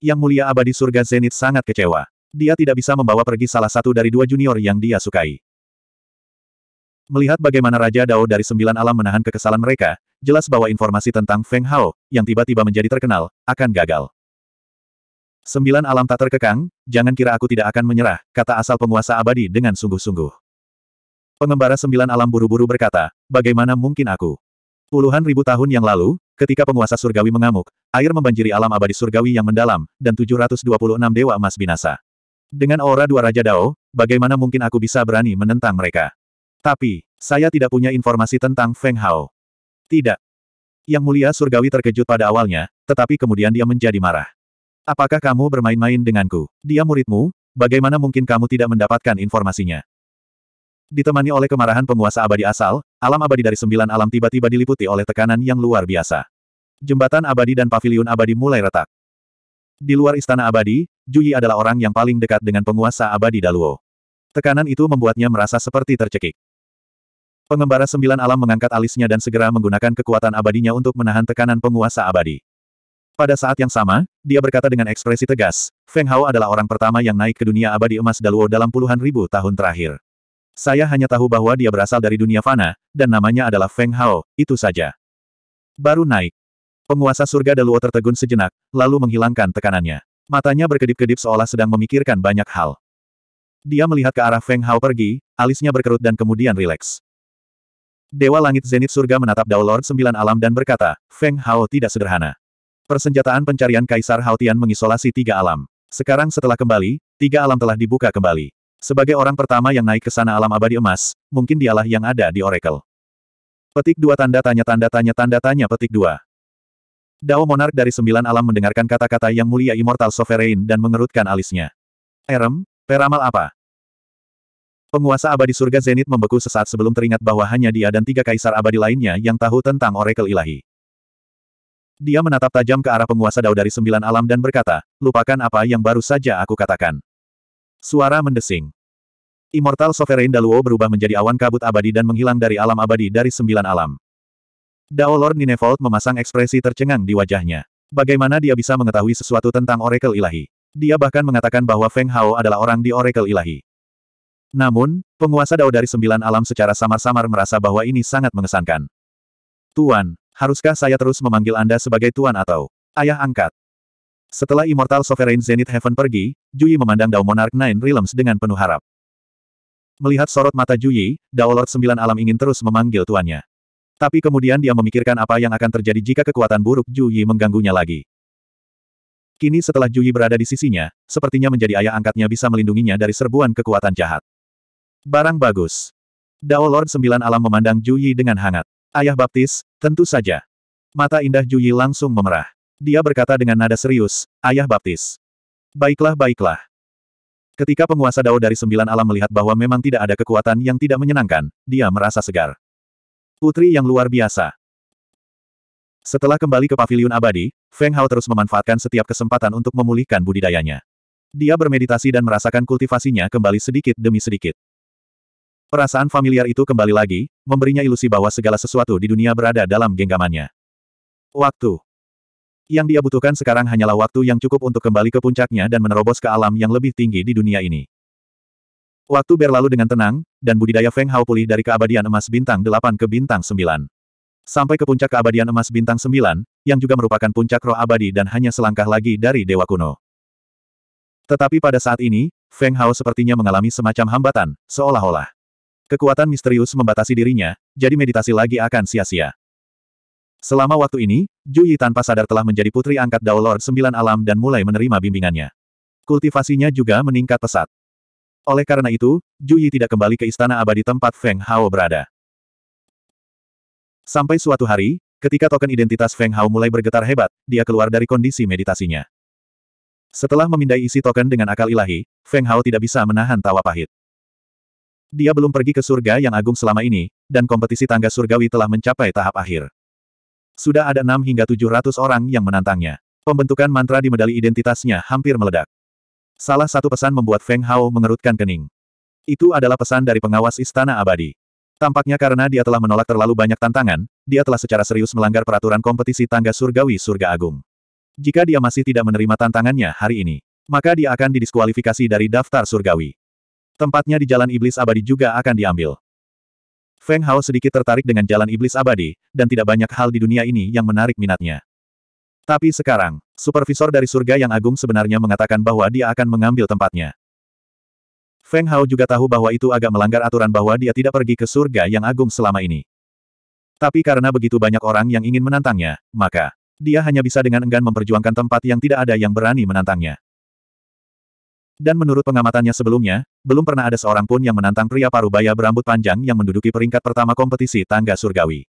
Yang mulia abadi surga Zenit sangat kecewa. Dia tidak bisa membawa pergi salah satu dari dua junior yang dia sukai. Melihat bagaimana Raja Dao dari sembilan alam menahan kekesalan mereka, jelas bahwa informasi tentang Feng Hao, yang tiba-tiba menjadi terkenal, akan gagal. Sembilan alam tak terkekang, jangan kira aku tidak akan menyerah, kata asal penguasa abadi dengan sungguh-sungguh. Pengembara sembilan alam buru-buru berkata, bagaimana mungkin aku? Puluhan ribu tahun yang lalu, Ketika penguasa surgawi mengamuk, air membanjiri alam abadi surgawi yang mendalam, dan 726 dewa emas binasa. Dengan aura dua Raja Dao, bagaimana mungkin aku bisa berani menentang mereka? Tapi, saya tidak punya informasi tentang Feng Hao. Tidak. Yang mulia surgawi terkejut pada awalnya, tetapi kemudian dia menjadi marah. Apakah kamu bermain-main denganku? Dia muridmu, bagaimana mungkin kamu tidak mendapatkan informasinya? Ditemani oleh kemarahan penguasa abadi asal, alam abadi dari sembilan alam tiba-tiba diliputi oleh tekanan yang luar biasa. Jembatan abadi dan paviliun abadi mulai retak. Di luar istana abadi, Juyi adalah orang yang paling dekat dengan penguasa abadi Daluo. Tekanan itu membuatnya merasa seperti tercekik. Pengembara sembilan alam mengangkat alisnya dan segera menggunakan kekuatan abadinya untuk menahan tekanan penguasa abadi. Pada saat yang sama, dia berkata dengan ekspresi tegas, Feng Hao adalah orang pertama yang naik ke dunia abadi emas Daluo dalam puluhan ribu tahun terakhir. Saya hanya tahu bahwa dia berasal dari dunia fana, dan namanya adalah Feng Hao, itu saja. Baru naik. Penguasa surga Deluo tertegun sejenak, lalu menghilangkan tekanannya. Matanya berkedip-kedip seolah sedang memikirkan banyak hal. Dia melihat ke arah Feng Hao pergi, alisnya berkerut dan kemudian rileks. Dewa Langit Zenit Surga menatap Dao Lord Sembilan Alam dan berkata, Feng Hao tidak sederhana. Persenjataan pencarian Kaisar Haotian mengisolasi tiga alam. Sekarang setelah kembali, tiga alam telah dibuka kembali. Sebagai orang pertama yang naik ke sana alam abadi emas, mungkin dialah yang ada di Oracle. Petik dua tanda tanya tanda tanya tanda tanya petik dua. Dao Monark dari sembilan alam mendengarkan kata-kata yang mulia Immortal Sovereign dan mengerutkan alisnya. Erem, peramal apa? Penguasa abadi surga Zenit membeku sesaat sebelum teringat bahwa hanya dia dan tiga kaisar abadi lainnya yang tahu tentang Oracle ilahi. Dia menatap tajam ke arah penguasa Dao dari sembilan alam dan berkata, lupakan apa yang baru saja aku katakan. Suara mendesing. Immortal Sovereign Daluo berubah menjadi awan kabut abadi dan menghilang dari alam abadi dari sembilan alam. Dao Lord Ninevolt memasang ekspresi tercengang di wajahnya. Bagaimana dia bisa mengetahui sesuatu tentang Oracle Ilahi? Dia bahkan mengatakan bahwa Feng Hao adalah orang di Oracle Ilahi. Namun, penguasa Dao dari sembilan alam secara samar-samar merasa bahwa ini sangat mengesankan. Tuan, haruskah saya terus memanggil Anda sebagai Tuan atau Ayah Angkat? Setelah Immortal Sovereign Zenith Heaven pergi, Juyi memandang Dao Monarch Nine Realms dengan penuh harap. Melihat sorot mata Juyi, Dao Lord Sembilan Alam ingin terus memanggil tuannya. Tapi kemudian dia memikirkan apa yang akan terjadi jika kekuatan buruk Juyi mengganggunya lagi. Kini setelah Juyi berada di sisinya, sepertinya menjadi ayah angkatnya bisa melindunginya dari serbuan kekuatan jahat. Barang bagus. Dao Lord Sembilan Alam memandang Juyi dengan hangat. Ayah baptis, tentu saja. Mata indah Juyi langsung memerah. Dia berkata dengan nada serius, Ayah Baptis. Baiklah baiklah. Ketika penguasa Dao dari sembilan alam melihat bahwa memang tidak ada kekuatan yang tidak menyenangkan, dia merasa segar. Putri yang luar biasa. Setelah kembali ke paviliun abadi, Feng Hao terus memanfaatkan setiap kesempatan untuk memulihkan budidayanya. Dia bermeditasi dan merasakan kultivasinya kembali sedikit demi sedikit. Perasaan familiar itu kembali lagi, memberinya ilusi bahwa segala sesuatu di dunia berada dalam genggamannya. Waktu yang dia butuhkan sekarang hanyalah waktu yang cukup untuk kembali ke puncaknya dan menerobos ke alam yang lebih tinggi di dunia ini. Waktu berlalu dengan tenang, dan budidaya Feng Hao pulih dari keabadian emas bintang 8 ke bintang 9. Sampai ke puncak keabadian emas bintang 9, yang juga merupakan puncak roh abadi dan hanya selangkah lagi dari Dewa Kuno. Tetapi pada saat ini, Feng Hao sepertinya mengalami semacam hambatan, seolah-olah. Kekuatan misterius membatasi dirinya, jadi meditasi lagi akan sia-sia. Selama waktu ini, Ju Yi tanpa sadar telah menjadi putri angkat Dao Lord Sembilan Alam dan mulai menerima bimbingannya. Kultivasinya juga meningkat pesat. Oleh karena itu, Ju Yi tidak kembali ke istana abadi tempat Feng Hao berada. Sampai suatu hari, ketika token identitas Feng Hao mulai bergetar hebat, dia keluar dari kondisi meditasinya. Setelah memindai isi token dengan akal ilahi, Feng Hao tidak bisa menahan tawa pahit. Dia belum pergi ke surga yang agung selama ini, dan kompetisi tangga surgawi telah mencapai tahap akhir sudah ada 6 hingga 700 orang yang menantangnya. Pembentukan mantra di medali identitasnya hampir meledak. Salah satu pesan membuat Feng Hao mengerutkan kening. Itu adalah pesan dari pengawas Istana Abadi. Tampaknya karena dia telah menolak terlalu banyak tantangan, dia telah secara serius melanggar peraturan kompetisi tangga surgawi surga agung. Jika dia masih tidak menerima tantangannya hari ini, maka dia akan didiskualifikasi dari daftar surgawi. Tempatnya di Jalan Iblis Abadi juga akan diambil. Feng Hao sedikit tertarik dengan jalan iblis abadi, dan tidak banyak hal di dunia ini yang menarik minatnya. Tapi sekarang, supervisor dari surga yang agung sebenarnya mengatakan bahwa dia akan mengambil tempatnya. Feng Hao juga tahu bahwa itu agak melanggar aturan bahwa dia tidak pergi ke surga yang agung selama ini. Tapi karena begitu banyak orang yang ingin menantangnya, maka dia hanya bisa dengan enggan memperjuangkan tempat yang tidak ada yang berani menantangnya. Dan menurut pengamatannya sebelumnya, belum pernah ada seorang pun yang menantang pria parubaya berambut panjang yang menduduki peringkat pertama kompetisi tangga surgawi.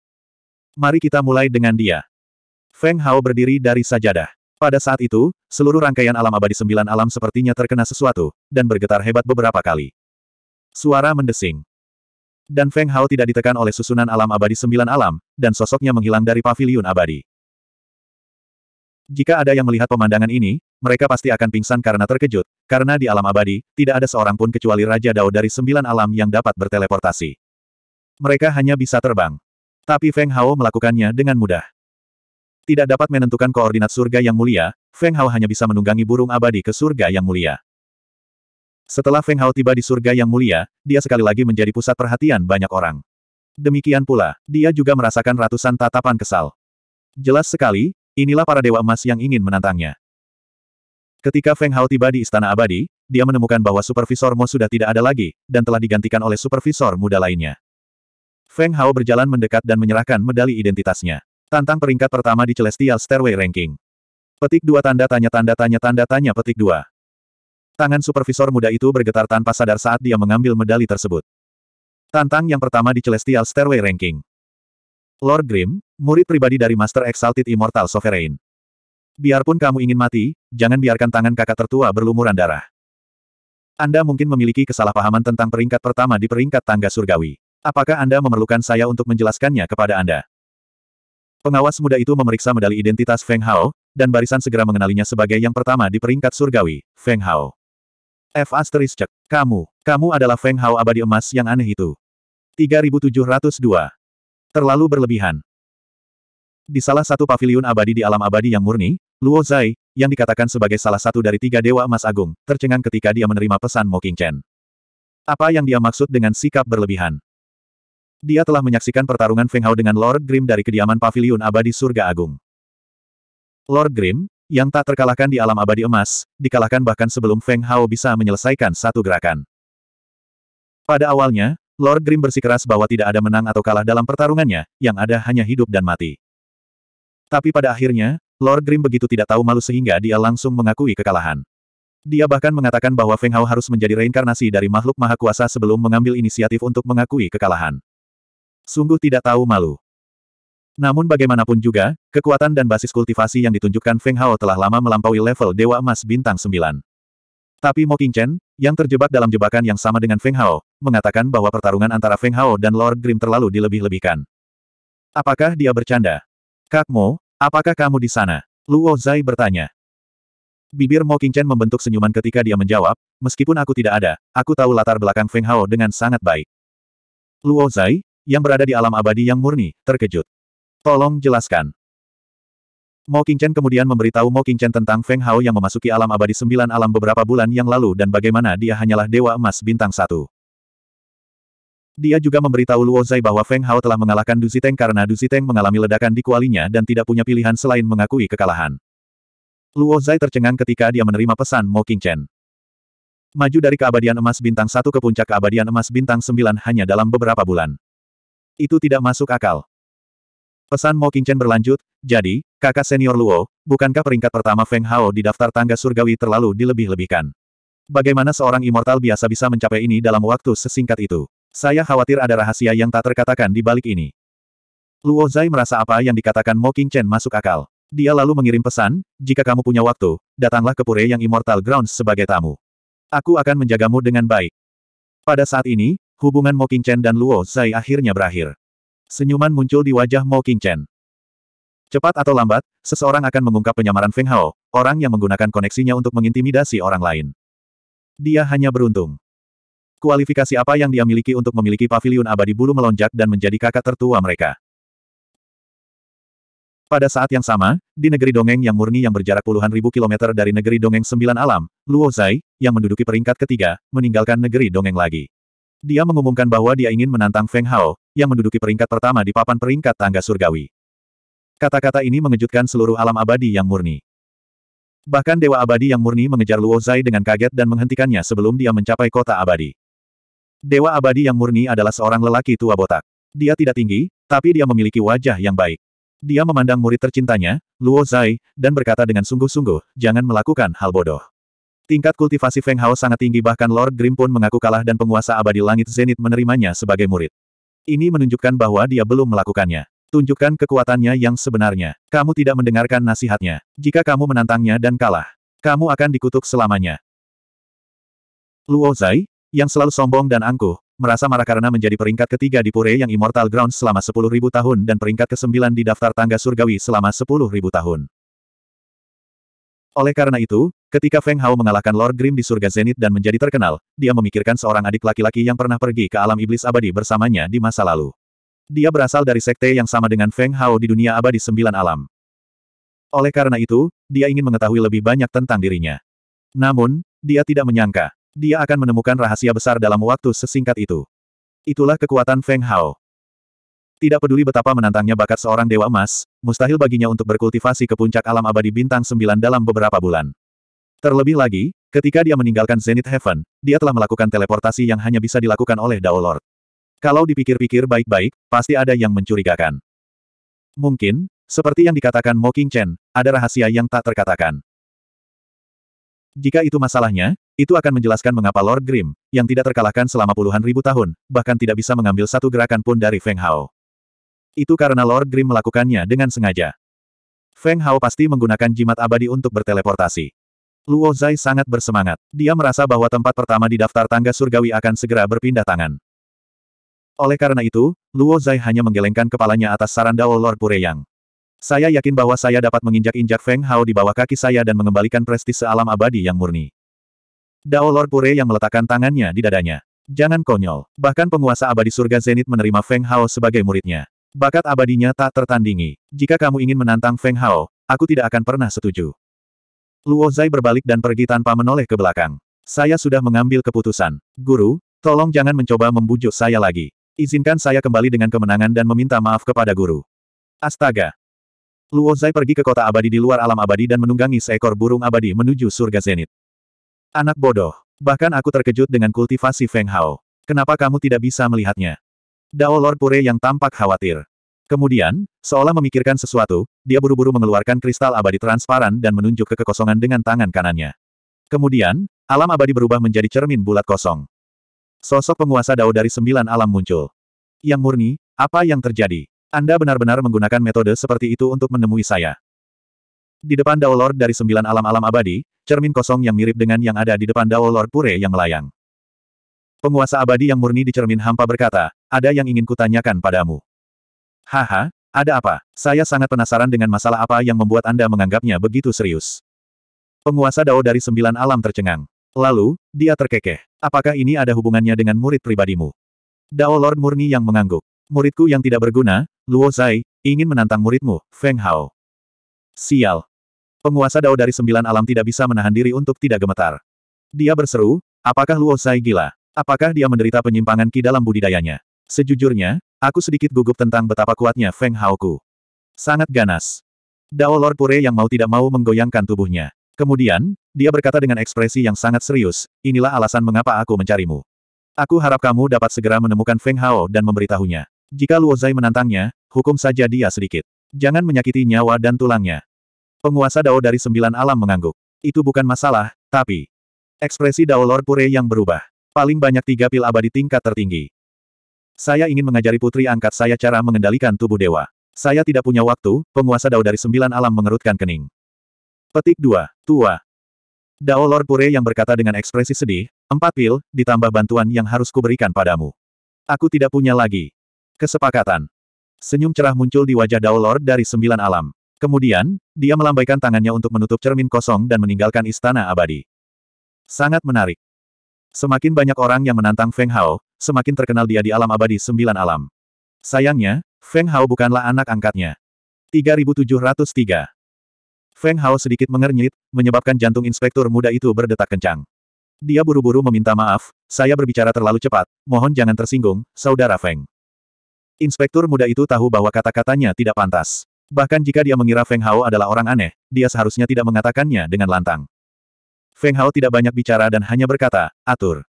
Mari kita mulai dengan dia. Feng Hao berdiri dari sajadah. Pada saat itu, seluruh rangkaian alam abadi sembilan alam sepertinya terkena sesuatu, dan bergetar hebat beberapa kali. Suara mendesing. Dan Feng Hao tidak ditekan oleh susunan alam abadi sembilan alam, dan sosoknya menghilang dari paviliun abadi. Jika ada yang melihat pemandangan ini, mereka pasti akan pingsan karena terkejut, karena di alam abadi, tidak ada seorang pun kecuali Raja Dao dari sembilan alam yang dapat berteleportasi. Mereka hanya bisa terbang. Tapi Feng Hao melakukannya dengan mudah. Tidak dapat menentukan koordinat surga yang mulia, Feng Hao hanya bisa menunggangi burung abadi ke surga yang mulia. Setelah Feng Hao tiba di surga yang mulia, dia sekali lagi menjadi pusat perhatian banyak orang. Demikian pula, dia juga merasakan ratusan tatapan kesal. Jelas sekali, inilah para dewa emas yang ingin menantangnya. Ketika Feng Hao tiba di Istana Abadi, dia menemukan bahwa Supervisor Mo sudah tidak ada lagi, dan telah digantikan oleh Supervisor muda lainnya. Feng Hao berjalan mendekat dan menyerahkan medali identitasnya. Tantang peringkat pertama di Celestial Stairway Ranking. Petik dua tanda tanya tanda tanya tanda tanya petik dua. Tangan Supervisor muda itu bergetar tanpa sadar saat dia mengambil medali tersebut. Tantang yang pertama di Celestial Stairway Ranking. Lord Grimm, murid pribadi dari Master Exalted Immortal Sovereign. Biarpun kamu ingin mati, jangan biarkan tangan kakak tertua berlumuran darah. Anda mungkin memiliki kesalahpahaman tentang peringkat pertama di peringkat tangga surgawi. Apakah Anda memerlukan saya untuk menjelaskannya kepada Anda? Pengawas muda itu memeriksa medali identitas Feng Hao, dan barisan segera mengenalinya sebagai yang pertama di peringkat surgawi, Feng Hao. F asterisk Kamu, kamu adalah Feng Hao abadi emas yang aneh itu. 3702. Terlalu berlebihan. Di salah satu paviliun abadi di alam abadi yang murni, Luo Zai, yang dikatakan sebagai salah satu dari tiga Dewa Emas Agung, tercengang ketika dia menerima pesan Mo Chen. Apa yang dia maksud dengan sikap berlebihan? Dia telah menyaksikan pertarungan Feng Hao dengan Lord Grim dari kediaman Paviliun Abadi Surga Agung. Lord Grim, yang tak terkalahkan di alam abadi emas, dikalahkan bahkan sebelum Feng Hao bisa menyelesaikan satu gerakan. Pada awalnya, Lord Grim bersikeras bahwa tidak ada menang atau kalah dalam pertarungannya, yang ada hanya hidup dan mati. Tapi pada akhirnya, Lord Grim begitu tidak tahu malu sehingga dia langsung mengakui kekalahan. Dia bahkan mengatakan bahwa Feng Hao harus menjadi reinkarnasi dari makhluk maha kuasa sebelum mengambil inisiatif untuk mengakui kekalahan. Sungguh tidak tahu malu. Namun bagaimanapun juga, kekuatan dan basis kultivasi yang ditunjukkan Feng Hao telah lama melampaui level Dewa Emas Bintang 9. Tapi Mo Qingchen, yang terjebak dalam jebakan yang sama dengan Feng Hao, mengatakan bahwa pertarungan antara Feng Hao dan Lord Grim terlalu dilebih-lebihkan. Apakah dia bercanda? Kak Mo, Apakah kamu di sana? Luo Zai bertanya. Bibir Mo Chen membentuk senyuman ketika dia menjawab, meskipun aku tidak ada, aku tahu latar belakang Feng Hao dengan sangat baik. Luo Zai, yang berada di alam abadi yang murni, terkejut. Tolong jelaskan. Mo Chen kemudian memberitahu Mo Chen tentang Feng Hao yang memasuki alam abadi sembilan alam beberapa bulan yang lalu dan bagaimana dia hanyalah Dewa Emas Bintang Satu. Dia juga memberitahu Luo Zai bahwa Feng Hao telah mengalahkan Du Ziteng karena Du Ziteng mengalami ledakan di kualinya dan tidak punya pilihan selain mengakui kekalahan. Luo Zai tercengang ketika dia menerima pesan Mo King Chen. Maju dari keabadian emas bintang satu ke puncak keabadian emas bintang sembilan hanya dalam beberapa bulan. Itu tidak masuk akal. Pesan Mo King Chen berlanjut, jadi, kakak senior Luo, bukankah peringkat pertama Feng Hao di daftar tangga surgawi terlalu dilebih-lebihkan? Bagaimana seorang immortal biasa bisa mencapai ini dalam waktu sesingkat itu? Saya khawatir ada rahasia yang tak terkatakan di balik ini. Luo Zai merasa apa yang dikatakan Mo King Chen masuk akal. Dia lalu mengirim pesan, jika kamu punya waktu, datanglah ke Pure yang Immortal Grounds sebagai tamu. Aku akan menjagamu dengan baik. Pada saat ini, hubungan Mo King Chen dan Luo Zai akhirnya berakhir. Senyuman muncul di wajah Mo King Chen. Cepat atau lambat, seseorang akan mengungkap penyamaran Feng Hao, orang yang menggunakan koneksinya untuk mengintimidasi orang lain. Dia hanya beruntung. Kualifikasi apa yang dia miliki untuk memiliki pavilion abadi bulu melonjak dan menjadi kakak tertua mereka. Pada saat yang sama, di negeri dongeng yang murni yang berjarak puluhan ribu kilometer dari negeri dongeng sembilan alam, Luo Zai, yang menduduki peringkat ketiga, meninggalkan negeri dongeng lagi. Dia mengumumkan bahwa dia ingin menantang Feng Hao, yang menduduki peringkat pertama di papan peringkat tangga surgawi. Kata-kata ini mengejutkan seluruh alam abadi yang murni. Bahkan Dewa Abadi yang murni mengejar Luo Zai dengan kaget dan menghentikannya sebelum dia mencapai kota abadi. Dewa abadi yang murni adalah seorang lelaki tua botak. Dia tidak tinggi, tapi dia memiliki wajah yang baik. Dia memandang murid tercintanya, Luo Zai, dan berkata dengan sungguh-sungguh, jangan melakukan hal bodoh. Tingkat kultivasi Feng Hao sangat tinggi bahkan Lord Grim pun mengaku kalah dan penguasa abadi langit Zenit menerimanya sebagai murid. Ini menunjukkan bahwa dia belum melakukannya. Tunjukkan kekuatannya yang sebenarnya. Kamu tidak mendengarkan nasihatnya. Jika kamu menantangnya dan kalah, kamu akan dikutuk selamanya. Luo Zai, yang selalu sombong dan angkuh, merasa marah karena menjadi peringkat ketiga di Pure yang Immortal Ground selama 10.000 tahun dan peringkat ke-9 di daftar tangga surgawi selama 10.000 tahun. Oleh karena itu, ketika Feng Hao mengalahkan Lord Grim di surga Zenith dan menjadi terkenal, dia memikirkan seorang adik laki-laki yang pernah pergi ke alam iblis abadi bersamanya di masa lalu. Dia berasal dari sekte yang sama dengan Feng Hao di dunia abadi sembilan alam. Oleh karena itu, dia ingin mengetahui lebih banyak tentang dirinya. Namun, dia tidak menyangka, dia akan menemukan rahasia besar dalam waktu sesingkat itu. Itulah kekuatan Feng Hao. Tidak peduli betapa menantangnya bakat seorang dewa emas, mustahil baginya untuk berkultivasi ke puncak alam abadi bintang sembilan dalam beberapa bulan. Terlebih lagi, ketika dia meninggalkan Zenith Heaven, dia telah melakukan teleportasi yang hanya bisa dilakukan oleh Dao Lord. Kalau dipikir-pikir baik-baik, pasti ada yang mencurigakan. Mungkin, seperti yang dikatakan Mo King Chen, ada rahasia yang tak terkatakan. Jika itu masalahnya, itu akan menjelaskan mengapa Lord Grim, yang tidak terkalahkan selama puluhan ribu tahun, bahkan tidak bisa mengambil satu gerakan pun dari Feng Hao. Itu karena Lord Grim melakukannya dengan sengaja. Feng Hao pasti menggunakan jimat abadi untuk berteleportasi. Luo Zai sangat bersemangat. Dia merasa bahwa tempat pertama di daftar tangga surgawi akan segera berpindah tangan. Oleh karena itu, Luo Zai hanya menggelengkan kepalanya atas saran Dao Lord Pureyang. Saya yakin bahwa saya dapat menginjak-injak Feng Hao di bawah kaki saya dan mengembalikan prestis sealam abadi yang murni. Dao Lord Pure yang meletakkan tangannya di dadanya. Jangan konyol. Bahkan penguasa abadi surga Zenit menerima Feng Hao sebagai muridnya. Bakat abadinya tak tertandingi. Jika kamu ingin menantang Feng Hao, aku tidak akan pernah setuju. Luo Zai berbalik dan pergi tanpa menoleh ke belakang. Saya sudah mengambil keputusan. Guru, tolong jangan mencoba membujuk saya lagi. Izinkan saya kembali dengan kemenangan dan meminta maaf kepada guru. Astaga, Luo Zai pergi ke kota abadi di luar alam abadi dan menunggangi seekor burung abadi menuju surga zenit. Anak bodoh. Bahkan aku terkejut dengan kultivasi Feng Hao. Kenapa kamu tidak bisa melihatnya? Dao Lord Pure yang tampak khawatir. Kemudian, seolah memikirkan sesuatu, dia buru-buru mengeluarkan kristal abadi transparan dan menunjuk ke kekosongan dengan tangan kanannya. Kemudian, alam abadi berubah menjadi cermin bulat kosong. Sosok penguasa Dao dari sembilan alam muncul. Yang murni, apa yang terjadi? Anda benar-benar menggunakan metode seperti itu untuk menemui saya. Di depan Dao Lord dari sembilan alam-alam abadi, cermin kosong yang mirip dengan yang ada di depan Dao Lord Pure yang melayang. Penguasa abadi yang murni di cermin hampa berkata, ada yang ingin kutanyakan padamu. Haha, ada apa? Saya sangat penasaran dengan masalah apa yang membuat Anda menganggapnya begitu serius. Penguasa Dao dari sembilan alam tercengang. Lalu, dia terkekeh. Apakah ini ada hubungannya dengan murid pribadimu? Dao Lord Murni yang mengangguk. Muridku yang tidak berguna, Luo Zai, ingin menantang muridmu, Feng Hao. Sial. Penguasa dao dari sembilan alam tidak bisa menahan diri untuk tidak gemetar. Dia berseru, apakah Luo Zai gila? Apakah dia menderita penyimpangan ki dalam budidayanya? Sejujurnya, aku sedikit gugup tentang betapa kuatnya Feng Hao ku. Sangat ganas. Dao Lord Pure yang mau tidak mau menggoyangkan tubuhnya. Kemudian, dia berkata dengan ekspresi yang sangat serius, inilah alasan mengapa aku mencarimu. Aku harap kamu dapat segera menemukan Feng Hao dan memberitahunya. Jika Luozai menantangnya, hukum saja dia sedikit. Jangan menyakiti nyawa dan tulangnya. Penguasa Dao dari sembilan alam mengangguk. Itu bukan masalah, tapi... Ekspresi Dao Lord Pure yang berubah. Paling banyak tiga pil abadi tingkat tertinggi. Saya ingin mengajari putri angkat saya cara mengendalikan tubuh dewa. Saya tidak punya waktu, penguasa Dao dari sembilan alam mengerutkan kening. Petik 2. Tua. Dao Lord Pure yang berkata dengan ekspresi sedih, empat pil, ditambah bantuan yang harus kuberikan padamu. Aku tidak punya lagi. Kesepakatan. Senyum cerah muncul di wajah Dao Lord dari sembilan alam. Kemudian, dia melambaikan tangannya untuk menutup cermin kosong dan meninggalkan istana abadi. Sangat menarik. Semakin banyak orang yang menantang Feng Hao, semakin terkenal dia di alam abadi sembilan alam. Sayangnya, Feng Hao bukanlah anak angkatnya. 3703 Feng Hao sedikit mengernyit, menyebabkan jantung inspektur muda itu berdetak kencang. Dia buru-buru meminta maaf, saya berbicara terlalu cepat, mohon jangan tersinggung, saudara Feng. Inspektur muda itu tahu bahwa kata-katanya tidak pantas. Bahkan jika dia mengira Feng Hao adalah orang aneh, dia seharusnya tidak mengatakannya dengan lantang. Feng Hao tidak banyak bicara dan hanya berkata, atur.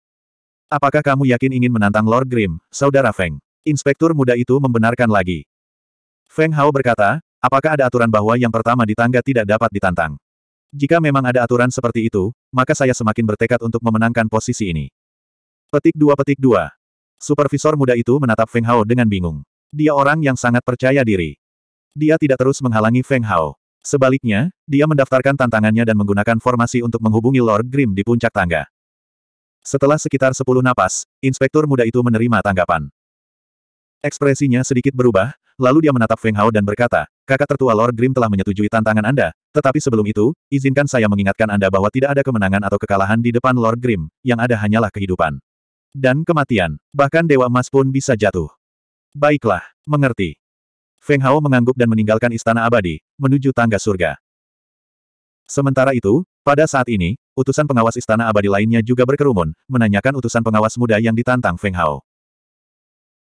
Apakah kamu yakin ingin menantang Lord Grim, saudara Feng? Inspektur muda itu membenarkan lagi. Feng Hao berkata, apakah ada aturan bahwa yang pertama di tangga tidak dapat ditantang? Jika memang ada aturan seperti itu, maka saya semakin bertekad untuk memenangkan posisi ini. Petik 2 Petik 2 Supervisor muda itu menatap Feng Hao dengan bingung. Dia orang yang sangat percaya diri. Dia tidak terus menghalangi Feng Hao. Sebaliknya, dia mendaftarkan tantangannya dan menggunakan formasi untuk menghubungi Lord Grim di puncak tangga. Setelah sekitar 10 napas, inspektur muda itu menerima tanggapan. Ekspresinya sedikit berubah, lalu dia menatap Feng Hao dan berkata, kakak tertua Lord Grim telah menyetujui tantangan Anda, tetapi sebelum itu, izinkan saya mengingatkan Anda bahwa tidak ada kemenangan atau kekalahan di depan Lord Grim, yang ada hanyalah kehidupan. Dan kematian, bahkan Dewa emas pun bisa jatuh. Baiklah, mengerti. Feng Hao mengangguk dan meninggalkan istana abadi, menuju tangga surga. Sementara itu, pada saat ini, utusan pengawas istana abadi lainnya juga berkerumun, menanyakan utusan pengawas muda yang ditantang Feng Hao.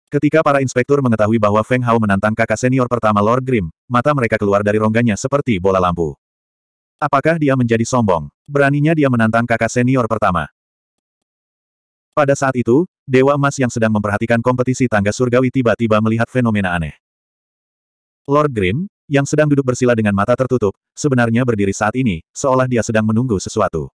Ketika para inspektur mengetahui bahwa Feng Hao menantang kakak senior pertama Lord Grim, mata mereka keluar dari rongganya seperti bola lampu. Apakah dia menjadi sombong? Beraninya dia menantang kakak senior pertama. Pada saat itu, Dewa Emas yang sedang memperhatikan kompetisi tangga surgawi tiba-tiba melihat fenomena aneh. Lord Grimm, yang sedang duduk bersila dengan mata tertutup, sebenarnya berdiri saat ini, seolah dia sedang menunggu sesuatu.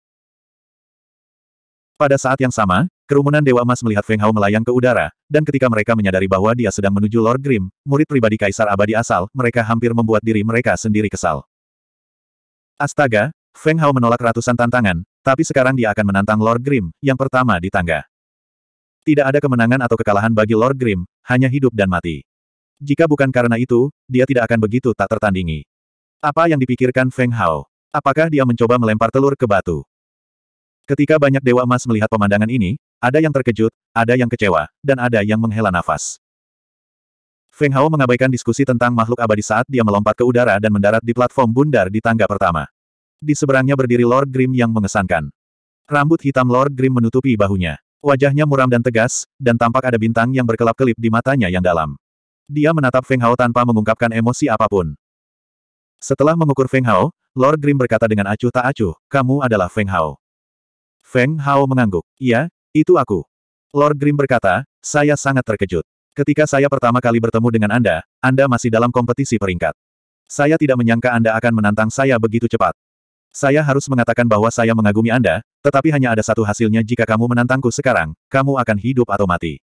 Pada saat yang sama, kerumunan Dewa Emas melihat Feng Hao melayang ke udara, dan ketika mereka menyadari bahwa dia sedang menuju Lord Grimm, murid pribadi Kaisar Abadi asal, mereka hampir membuat diri mereka sendiri kesal. Astaga, Feng Hao menolak ratusan tantangan, tapi sekarang dia akan menantang Lord Grimm, yang pertama di tangga. Tidak ada kemenangan atau kekalahan bagi Lord Grim, hanya hidup dan mati. Jika bukan karena itu, dia tidak akan begitu tak tertandingi. Apa yang dipikirkan Feng Hao? Apakah dia mencoba melempar telur ke batu? Ketika banyak dewa emas melihat pemandangan ini, ada yang terkejut, ada yang kecewa, dan ada yang menghela nafas. Feng Hao mengabaikan diskusi tentang makhluk abadi saat dia melompat ke udara dan mendarat di platform bundar di tangga pertama. Di seberangnya berdiri Lord Grim yang mengesankan. Rambut hitam Lord Grim menutupi bahunya. Wajahnya muram dan tegas, dan tampak ada bintang yang berkelap-kelip di matanya yang dalam. Dia menatap Feng Hao tanpa mengungkapkan emosi apapun. Setelah mengukur Feng Hao, Lord Grim berkata dengan acuh tak acuh, kamu adalah Feng Hao. Feng Hao mengangguk, iya, itu aku. Lord Grim berkata, saya sangat terkejut. Ketika saya pertama kali bertemu dengan Anda, Anda masih dalam kompetisi peringkat. Saya tidak menyangka Anda akan menantang saya begitu cepat. Saya harus mengatakan bahwa saya mengagumi Anda, tetapi hanya ada satu hasilnya jika kamu menantangku sekarang, kamu akan hidup atau mati.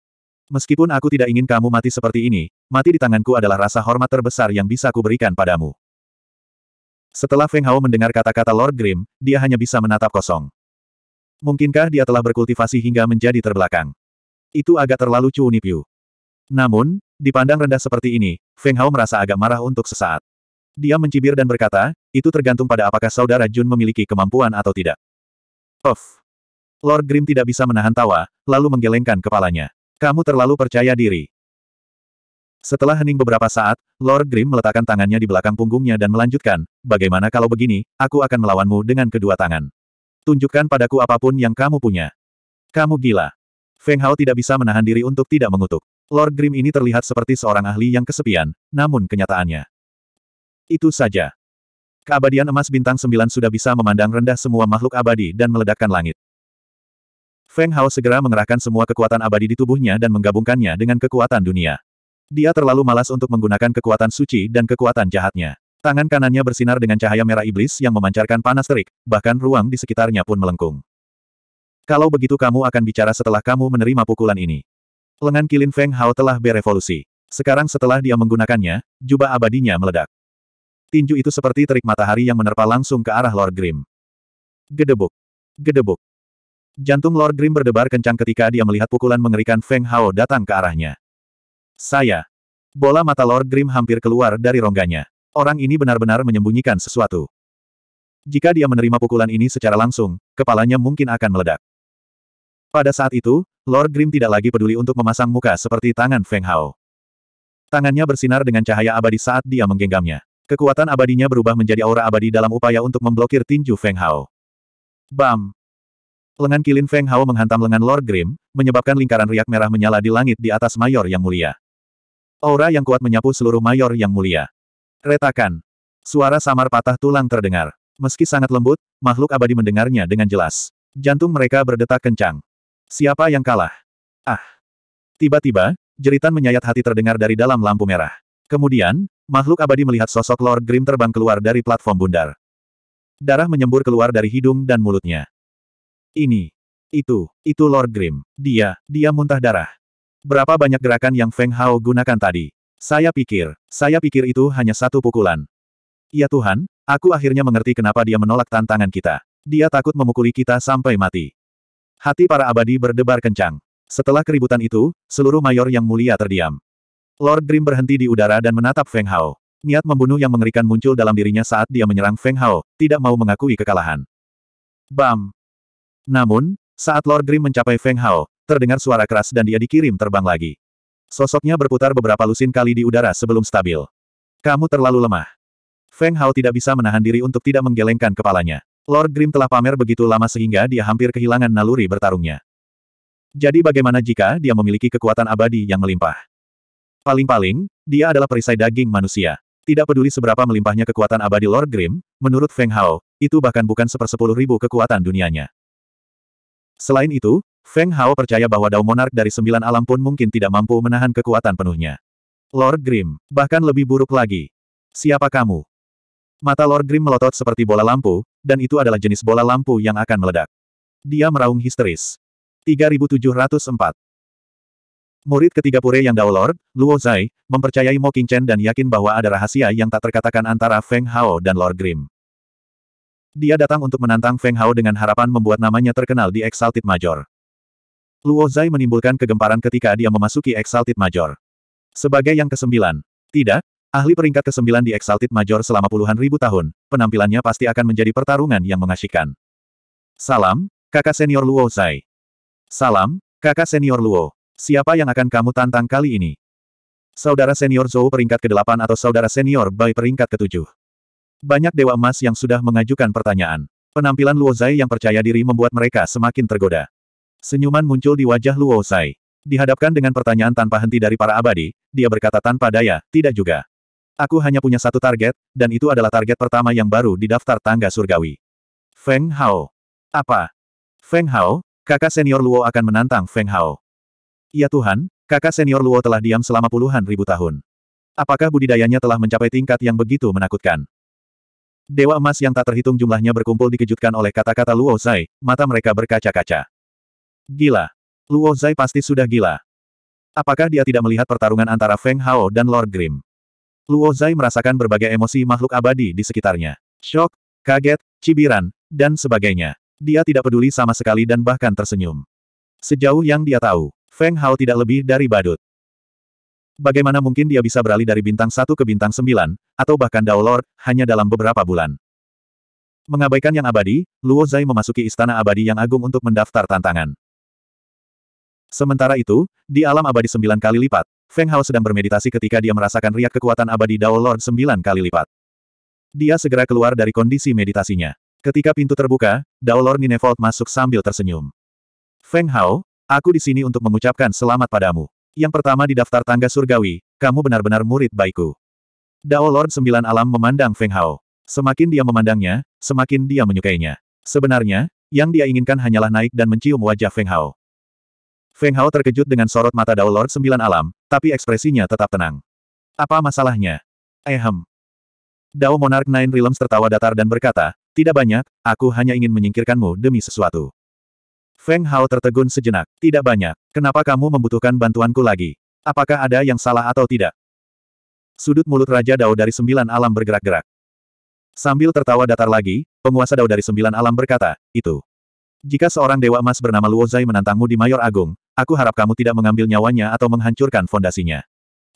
Meskipun aku tidak ingin kamu mati seperti ini, mati di tanganku adalah rasa hormat terbesar yang bisa kuberikan padamu. Setelah Feng Hao mendengar kata-kata Lord Grim, dia hanya bisa menatap kosong. Mungkinkah dia telah berkultivasi hingga menjadi terbelakang? Itu agak terlalu cuuni nipiu. Namun, dipandang rendah seperti ini, Feng Hao merasa agak marah untuk sesaat. Dia mencibir dan berkata, itu tergantung pada apakah saudara Jun memiliki kemampuan atau tidak. Of. Lord Grim tidak bisa menahan tawa, lalu menggelengkan kepalanya. Kamu terlalu percaya diri. Setelah hening beberapa saat, Lord Grim meletakkan tangannya di belakang punggungnya dan melanjutkan, bagaimana kalau begini, aku akan melawanmu dengan kedua tangan. Tunjukkan padaku apapun yang kamu punya. Kamu gila. Feng Hao tidak bisa menahan diri untuk tidak mengutuk. Lord Grim ini terlihat seperti seorang ahli yang kesepian, namun kenyataannya. Itu saja. Keabadian emas bintang sembilan sudah bisa memandang rendah semua makhluk abadi dan meledakkan langit. Feng Hao segera mengerahkan semua kekuatan abadi di tubuhnya dan menggabungkannya dengan kekuatan dunia. Dia terlalu malas untuk menggunakan kekuatan suci dan kekuatan jahatnya. Tangan kanannya bersinar dengan cahaya merah iblis yang memancarkan panas terik, bahkan ruang di sekitarnya pun melengkung. Kalau begitu kamu akan bicara setelah kamu menerima pukulan ini. Lengan kilin Feng Hao telah berevolusi. Sekarang setelah dia menggunakannya, jubah abadinya meledak. Tinju itu seperti terik matahari yang menerpa langsung ke arah Lord Grim. Gedebuk. Gedebuk. Jantung Lord Grim berdebar kencang ketika dia melihat pukulan mengerikan Feng Hao datang ke arahnya. Saya. Bola mata Lord Grim hampir keluar dari rongganya. Orang ini benar-benar menyembunyikan sesuatu. Jika dia menerima pukulan ini secara langsung, kepalanya mungkin akan meledak. Pada saat itu, Lord Grim tidak lagi peduli untuk memasang muka seperti tangan Feng Hao. Tangannya bersinar dengan cahaya abadi saat dia menggenggamnya. Kekuatan abadinya berubah menjadi aura abadi dalam upaya untuk memblokir tinju Feng Hao. Bam! Lengan kilin Feng Hao menghantam lengan Lord Grim, menyebabkan lingkaran riak merah menyala di langit di atas Mayor Yang Mulia. Aura yang kuat menyapu seluruh Mayor Yang Mulia. Retakan. Suara samar patah tulang terdengar. Meski sangat lembut, makhluk abadi mendengarnya dengan jelas. Jantung mereka berdetak kencang. Siapa yang kalah? Ah! Tiba-tiba, jeritan menyayat hati terdengar dari dalam lampu merah. Kemudian, Makhluk abadi melihat sosok Lord Grim terbang keluar dari platform bundar. Darah menyembur keluar dari hidung dan mulutnya. Ini. Itu. Itu Lord Grim. Dia. Dia muntah darah. Berapa banyak gerakan yang Feng Hao gunakan tadi? Saya pikir. Saya pikir itu hanya satu pukulan. Ya Tuhan, aku akhirnya mengerti kenapa dia menolak tantangan kita. Dia takut memukuli kita sampai mati. Hati para abadi berdebar kencang. Setelah keributan itu, seluruh mayor yang mulia terdiam. Lord Grim berhenti di udara dan menatap Feng Hao. Niat membunuh yang mengerikan muncul dalam dirinya saat dia menyerang Feng Hao, tidak mau mengakui kekalahan. Bam! Namun, saat Lord Grim mencapai Feng Hao, terdengar suara keras dan dia dikirim terbang lagi. Sosoknya berputar beberapa lusin kali di udara sebelum stabil. Kamu terlalu lemah. Feng Hao tidak bisa menahan diri untuk tidak menggelengkan kepalanya. Lord Grim telah pamer begitu lama sehingga dia hampir kehilangan naluri bertarungnya. Jadi bagaimana jika dia memiliki kekuatan abadi yang melimpah? Paling-paling, dia adalah perisai daging manusia. Tidak peduli seberapa melimpahnya kekuatan abadi Lord Grim, menurut Feng Hao, itu bahkan bukan sepersepuluh ribu kekuatan dunianya. Selain itu, Feng Hao percaya bahwa Dao Monark dari sembilan alam pun mungkin tidak mampu menahan kekuatan penuhnya. Lord Grim, bahkan lebih buruk lagi. Siapa kamu? Mata Lord Grim melotot seperti bola lampu, dan itu adalah jenis bola lampu yang akan meledak. Dia meraung histeris. 3704 Murid ketiga Pure yang Dao Lord, Luo Zai, mempercayai Mo Qingchen dan yakin bahwa ada rahasia yang tak terkatakan antara Feng Hao dan Lord Grim. Dia datang untuk menantang Feng Hao dengan harapan membuat namanya terkenal di Exalted Major. Luo Zai menimbulkan kegemparan ketika dia memasuki Exalted Major. Sebagai yang kesembilan, tidak, ahli peringkat kesembilan di Exalted Major selama puluhan ribu tahun, penampilannya pasti akan menjadi pertarungan yang mengasyikkan. Salam, kakak senior Luo Zai. Salam, kakak senior Luo. Siapa yang akan kamu tantang kali ini? Saudara senior Zhou peringkat ke-8 atau saudara senior Bai peringkat ke-7? Banyak dewa emas yang sudah mengajukan pertanyaan. Penampilan Luo Zai yang percaya diri membuat mereka semakin tergoda. Senyuman muncul di wajah Luo Zai. Dihadapkan dengan pertanyaan tanpa henti dari para abadi, dia berkata tanpa daya, tidak juga. Aku hanya punya satu target, dan itu adalah target pertama yang baru di daftar tangga surgawi. Feng Hao. Apa? Feng Hao, kakak senior Luo akan menantang Feng Hao. Ya Tuhan, kakak senior Luo telah diam selama puluhan ribu tahun. Apakah budidayanya telah mencapai tingkat yang begitu menakutkan? Dewa emas yang tak terhitung jumlahnya berkumpul dikejutkan oleh kata-kata Luo Zai, mata mereka berkaca-kaca. Gila. Luo Zai pasti sudah gila. Apakah dia tidak melihat pertarungan antara Feng Hao dan Lord Grim? Luo Zai merasakan berbagai emosi makhluk abadi di sekitarnya. Shock, kaget, cibiran, dan sebagainya. Dia tidak peduli sama sekali dan bahkan tersenyum. Sejauh yang dia tahu, Feng Hao tidak lebih dari badut. Bagaimana mungkin dia bisa beralih dari bintang satu ke bintang sembilan, atau bahkan Dao Lord, hanya dalam beberapa bulan. Mengabaikan yang abadi, Luo Zai memasuki istana abadi yang agung untuk mendaftar tantangan. Sementara itu, di alam abadi sembilan kali lipat, Feng Hao sedang bermeditasi ketika dia merasakan riak kekuatan abadi Dao Lord sembilan kali lipat. Dia segera keluar dari kondisi meditasinya. Ketika pintu terbuka, Dao Lord Ninevolt masuk sambil tersenyum. Feng Hao, Aku di sini untuk mengucapkan selamat padamu. Yang pertama di daftar tangga surgawi, kamu benar-benar murid baikku. Dao Lord Sembilan Alam memandang Feng Hao. Semakin dia memandangnya, semakin dia menyukainya. Sebenarnya, yang dia inginkan hanyalah naik dan mencium wajah Feng Hao. Feng Hao terkejut dengan sorot mata Dao Lord Sembilan Alam, tapi ekspresinya tetap tenang. Apa masalahnya? Ehem. Dao Monarch Nine Realms tertawa datar dan berkata, tidak banyak, aku hanya ingin menyingkirkanmu demi sesuatu. Feng Hao tertegun sejenak. Tidak banyak. Kenapa kamu membutuhkan bantuanku lagi? Apakah ada yang salah atau tidak? Sudut mulut Raja Dao dari sembilan alam bergerak-gerak. Sambil tertawa datar lagi, penguasa Dao dari sembilan alam berkata, itu. Jika seorang dewa emas bernama Luo Zai menantangmu di Mayor Agung, aku harap kamu tidak mengambil nyawanya atau menghancurkan fondasinya.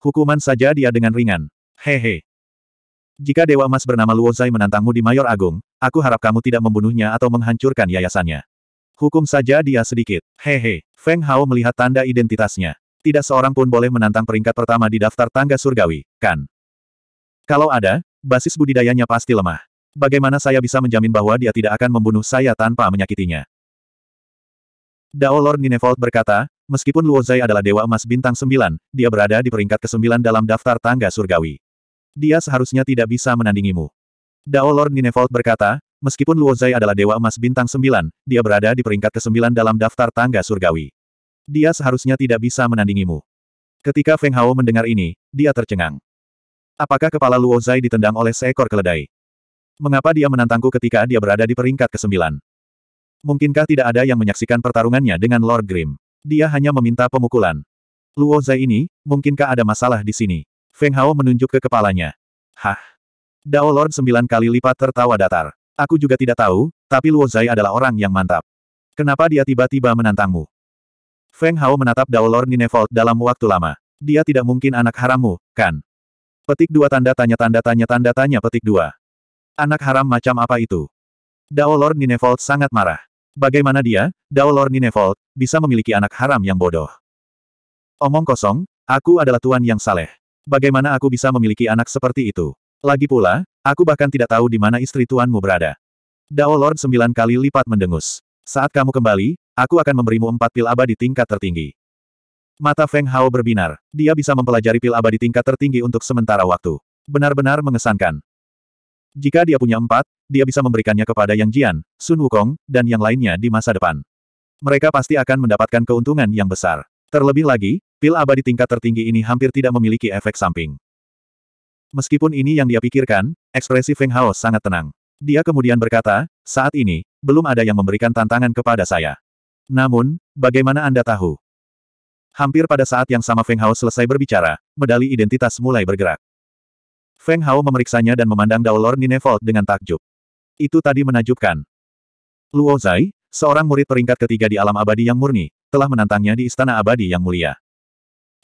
Hukuman saja dia dengan ringan. Hehe. Jika dewa emas bernama Luo Zai menantangmu di Mayor Agung, aku harap kamu tidak membunuhnya atau menghancurkan yayasannya. Hukum saja dia sedikit. Hehe. Feng Hao melihat tanda identitasnya. Tidak seorang pun boleh menantang peringkat pertama di daftar tangga surgawi, kan? Kalau ada, basis budidayanya pasti lemah. Bagaimana saya bisa menjamin bahwa dia tidak akan membunuh saya tanpa menyakitinya? Dao Lord Ninevolt berkata, meskipun Luo Zai adalah dewa emas bintang 9, dia berada di peringkat ke-9 dalam daftar tangga surgawi. Dia seharusnya tidak bisa menandingimu. Dao Lord Ninevolt berkata, Meskipun Luo Zai adalah dewa emas bintang sembilan, dia berada di peringkat kesembilan dalam daftar tangga surgawi. Dia seharusnya tidak bisa menandingimu. Ketika Feng Hao mendengar ini, dia tercengang. Apakah kepala Luo Zai ditendang oleh seekor keledai? Mengapa dia menantangku ketika dia berada di peringkat kesembilan? Mungkinkah tidak ada yang menyaksikan pertarungannya dengan Lord Grim? Dia hanya meminta pemukulan. Luo Zai ini, mungkinkah ada masalah di sini? Feng Hao menunjuk ke kepalanya. Hah? Dao Lord sembilan kali lipat tertawa datar. Aku juga tidak tahu, tapi Luo Zai adalah orang yang mantap. Kenapa dia tiba-tiba menantangmu? Feng Hao menatap Lord Ninevolt dalam waktu lama. Dia tidak mungkin anak harammu, kan? Petik dua tanda tanya tanda tanya tanda tanya petik dua. Anak haram macam apa itu? Lord Ninevolt sangat marah. Bagaimana dia, Lord Ninevolt, bisa memiliki anak haram yang bodoh? Omong kosong, aku adalah tuan yang saleh. Bagaimana aku bisa memiliki anak seperti itu? Lagi pula, Aku bahkan tidak tahu di mana istri tuanmu berada. Dao Lord sembilan kali lipat mendengus. Saat kamu kembali, aku akan memberimu empat pil abadi tingkat tertinggi. Mata Feng Hao berbinar. Dia bisa mempelajari pil abadi tingkat tertinggi untuk sementara waktu. Benar-benar mengesankan. Jika dia punya empat, dia bisa memberikannya kepada Yang Jian, Sun Wukong, dan yang lainnya di masa depan. Mereka pasti akan mendapatkan keuntungan yang besar. Terlebih lagi, pil abadi tingkat tertinggi ini hampir tidak memiliki efek samping. Meskipun ini yang dia pikirkan, ekspresi Feng Hao sangat tenang. Dia kemudian berkata, saat ini, belum ada yang memberikan tantangan kepada saya. Namun, bagaimana Anda tahu? Hampir pada saat yang sama Feng Hao selesai berbicara, medali identitas mulai bergerak. Feng Hao memeriksanya dan memandang Daolor Ninevolt dengan takjub. Itu tadi menajubkan. Luo Zai, seorang murid peringkat ketiga di alam abadi yang murni, telah menantangnya di Istana Abadi yang mulia.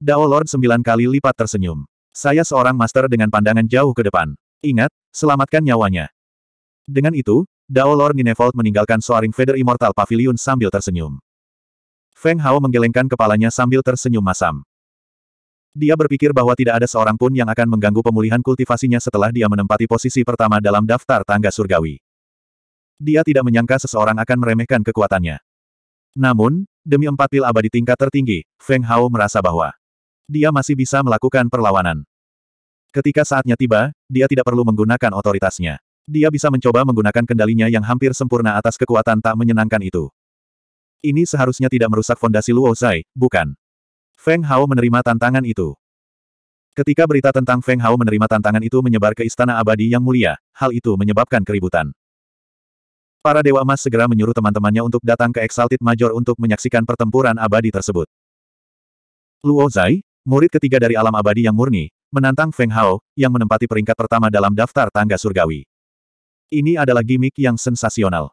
Dao Lord sembilan kali lipat tersenyum. Saya seorang master dengan pandangan jauh ke depan. Ingat, selamatkan nyawanya. Dengan itu, Dao Lord Ninevolt meninggalkan Soaring Feather Immortal Pavilion sambil tersenyum. Feng Hao menggelengkan kepalanya sambil tersenyum masam. Dia berpikir bahwa tidak ada seorang pun yang akan mengganggu pemulihan kultivasinya setelah dia menempati posisi pertama dalam daftar tangga surgawi. Dia tidak menyangka seseorang akan meremehkan kekuatannya. Namun, demi empat pil abadi tingkat tertinggi, Feng Hao merasa bahwa dia masih bisa melakukan perlawanan. Ketika saatnya tiba, dia tidak perlu menggunakan otoritasnya. Dia bisa mencoba menggunakan kendalinya yang hampir sempurna atas kekuatan tak menyenangkan itu. Ini seharusnya tidak merusak fondasi Luo Zai, bukan? Feng Hao menerima tantangan itu. Ketika berita tentang Feng Hao menerima tantangan itu menyebar ke Istana Abadi yang mulia, hal itu menyebabkan keributan. Para Dewa Emas segera menyuruh teman-temannya untuk datang ke Exalted Major untuk menyaksikan pertempuran abadi tersebut. Luo Zai, Murid ketiga dari alam abadi yang murni, menantang Feng Hao, yang menempati peringkat pertama dalam daftar tangga surgawi. Ini adalah gimmick yang sensasional.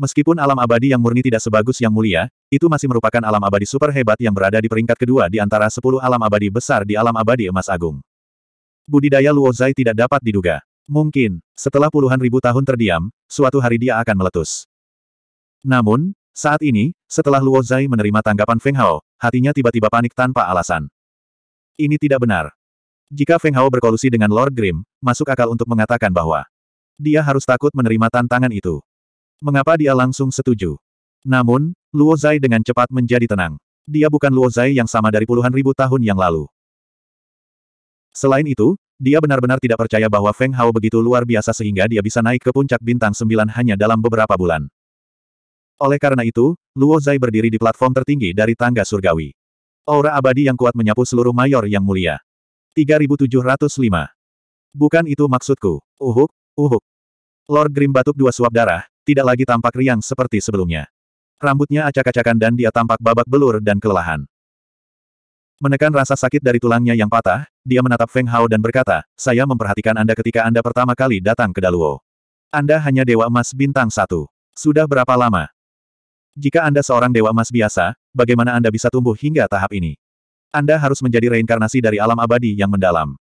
Meskipun alam abadi yang murni tidak sebagus yang mulia, itu masih merupakan alam abadi super hebat yang berada di peringkat kedua di antara sepuluh alam abadi besar di alam abadi emas agung. Budidaya Luo Zai tidak dapat diduga. Mungkin, setelah puluhan ribu tahun terdiam, suatu hari dia akan meletus. Namun, saat ini, setelah Luo Zai menerima tanggapan Feng Hao, hatinya tiba-tiba panik tanpa alasan. Ini tidak benar. Jika Feng Hao berkolusi dengan Lord Grim, masuk akal untuk mengatakan bahwa dia harus takut menerima tantangan itu. Mengapa dia langsung setuju? Namun, Luo Zai dengan cepat menjadi tenang. Dia bukan Luo Zai yang sama dari puluhan ribu tahun yang lalu. Selain itu, dia benar-benar tidak percaya bahwa Feng Hao begitu luar biasa sehingga dia bisa naik ke puncak bintang sembilan hanya dalam beberapa bulan. Oleh karena itu, Luo Zai berdiri di platform tertinggi dari tangga surgawi. Aura abadi yang kuat menyapu seluruh mayor yang mulia. 3705. Bukan itu maksudku. Uhuk, uhuk. Lord Grim batuk dua suap darah, tidak lagi tampak riang seperti sebelumnya. Rambutnya acak-acakan dan dia tampak babak belur dan kelelahan. Menekan rasa sakit dari tulangnya yang patah, dia menatap Feng Hao dan berkata, saya memperhatikan Anda ketika Anda pertama kali datang ke Daluo. Anda hanya Dewa Emas Bintang satu. Sudah berapa lama? Jika Anda seorang dewa emas biasa, bagaimana Anda bisa tumbuh hingga tahap ini? Anda harus menjadi reinkarnasi dari alam abadi yang mendalam.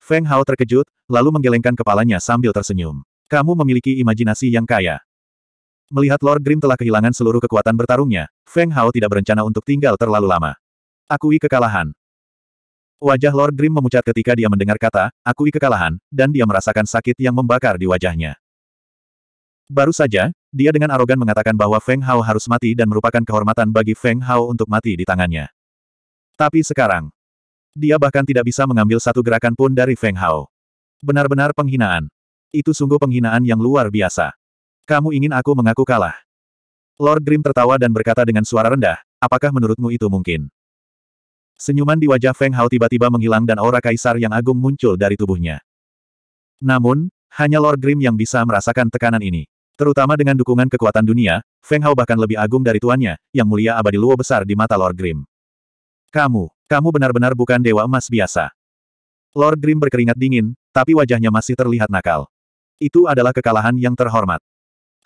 Feng Hao terkejut, lalu menggelengkan kepalanya sambil tersenyum. Kamu memiliki imajinasi yang kaya. Melihat Lord Grim telah kehilangan seluruh kekuatan bertarungnya, Feng Hao tidak berencana untuk tinggal terlalu lama. Akui kekalahan. Wajah Lord Grim memucat ketika dia mendengar kata, akui kekalahan, dan dia merasakan sakit yang membakar di wajahnya. Baru saja, dia dengan arogan mengatakan bahwa Feng Hao harus mati dan merupakan kehormatan bagi Feng Hao untuk mati di tangannya. Tapi sekarang, dia bahkan tidak bisa mengambil satu gerakan pun dari Feng Hao. Benar-benar penghinaan. Itu sungguh penghinaan yang luar biasa. Kamu ingin aku mengaku kalah? Lord Grim tertawa dan berkata dengan suara rendah, apakah menurutmu itu mungkin? Senyuman di wajah Feng Hao tiba-tiba menghilang dan aura kaisar yang agung muncul dari tubuhnya. Namun, hanya Lord Grim yang bisa merasakan tekanan ini. Terutama dengan dukungan kekuatan dunia, Feng Hao bahkan lebih agung dari tuannya, yang mulia abadi Luo besar di mata Lord Grim. Kamu, kamu benar-benar bukan dewa emas biasa. Lord Grim berkeringat dingin, tapi wajahnya masih terlihat nakal. Itu adalah kekalahan yang terhormat.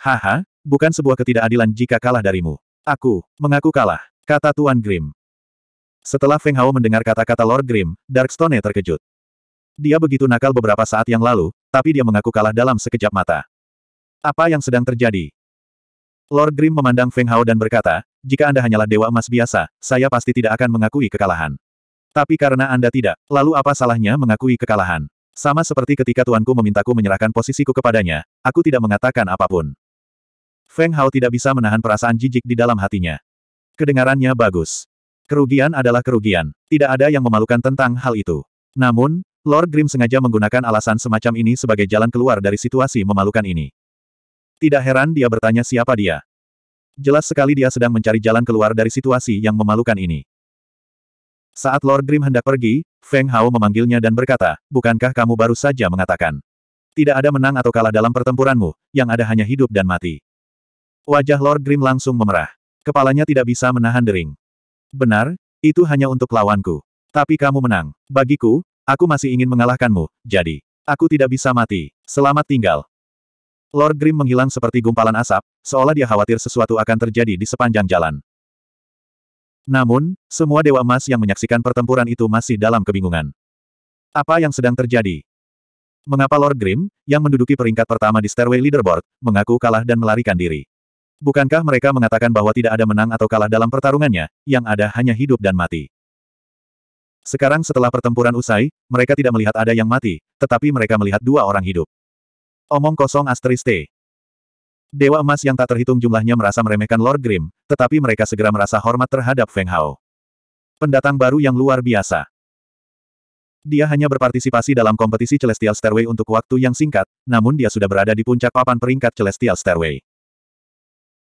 Haha, bukan sebuah ketidakadilan jika kalah darimu. Aku, mengaku kalah, kata Tuan Grim. Setelah Feng Hao mendengar kata-kata Lord Grim, Darkstone terkejut. Dia begitu nakal beberapa saat yang lalu, tapi dia mengaku kalah dalam sekejap mata. Apa yang sedang terjadi? Lord Grim memandang Feng Hao dan berkata, jika Anda hanyalah dewa emas biasa, saya pasti tidak akan mengakui kekalahan. Tapi karena Anda tidak, lalu apa salahnya mengakui kekalahan? Sama seperti ketika tuanku memintaku menyerahkan posisiku kepadanya, aku tidak mengatakan apapun. Feng Hao tidak bisa menahan perasaan jijik di dalam hatinya. Kedengarannya bagus. Kerugian adalah kerugian, tidak ada yang memalukan tentang hal itu. Namun, Lord Grim sengaja menggunakan alasan semacam ini sebagai jalan keluar dari situasi memalukan ini. Tidak heran dia bertanya siapa dia. Jelas sekali dia sedang mencari jalan keluar dari situasi yang memalukan ini. Saat Lord Grim hendak pergi, Feng Hao memanggilnya dan berkata, Bukankah kamu baru saja mengatakan? Tidak ada menang atau kalah dalam pertempuranmu, yang ada hanya hidup dan mati. Wajah Lord Grim langsung memerah. Kepalanya tidak bisa menahan dering. Benar, itu hanya untuk lawanku. Tapi kamu menang. Bagiku, aku masih ingin mengalahkanmu, jadi. Aku tidak bisa mati. Selamat tinggal. Lord Grim menghilang seperti gumpalan asap, seolah dia khawatir sesuatu akan terjadi di sepanjang jalan. Namun, semua Dewa Emas yang menyaksikan pertempuran itu masih dalam kebingungan. Apa yang sedang terjadi? Mengapa Lord Grim, yang menduduki peringkat pertama di stairway leaderboard, mengaku kalah dan melarikan diri? Bukankah mereka mengatakan bahwa tidak ada menang atau kalah dalam pertarungannya, yang ada hanya hidup dan mati? Sekarang setelah pertempuran usai, mereka tidak melihat ada yang mati, tetapi mereka melihat dua orang hidup. Omong kosong asteris T. Dewa emas yang tak terhitung jumlahnya merasa meremehkan Lord Grim, tetapi mereka segera merasa hormat terhadap Feng Hao. Pendatang baru yang luar biasa. Dia hanya berpartisipasi dalam kompetisi Celestial Stairway untuk waktu yang singkat, namun dia sudah berada di puncak papan peringkat Celestial Stairway.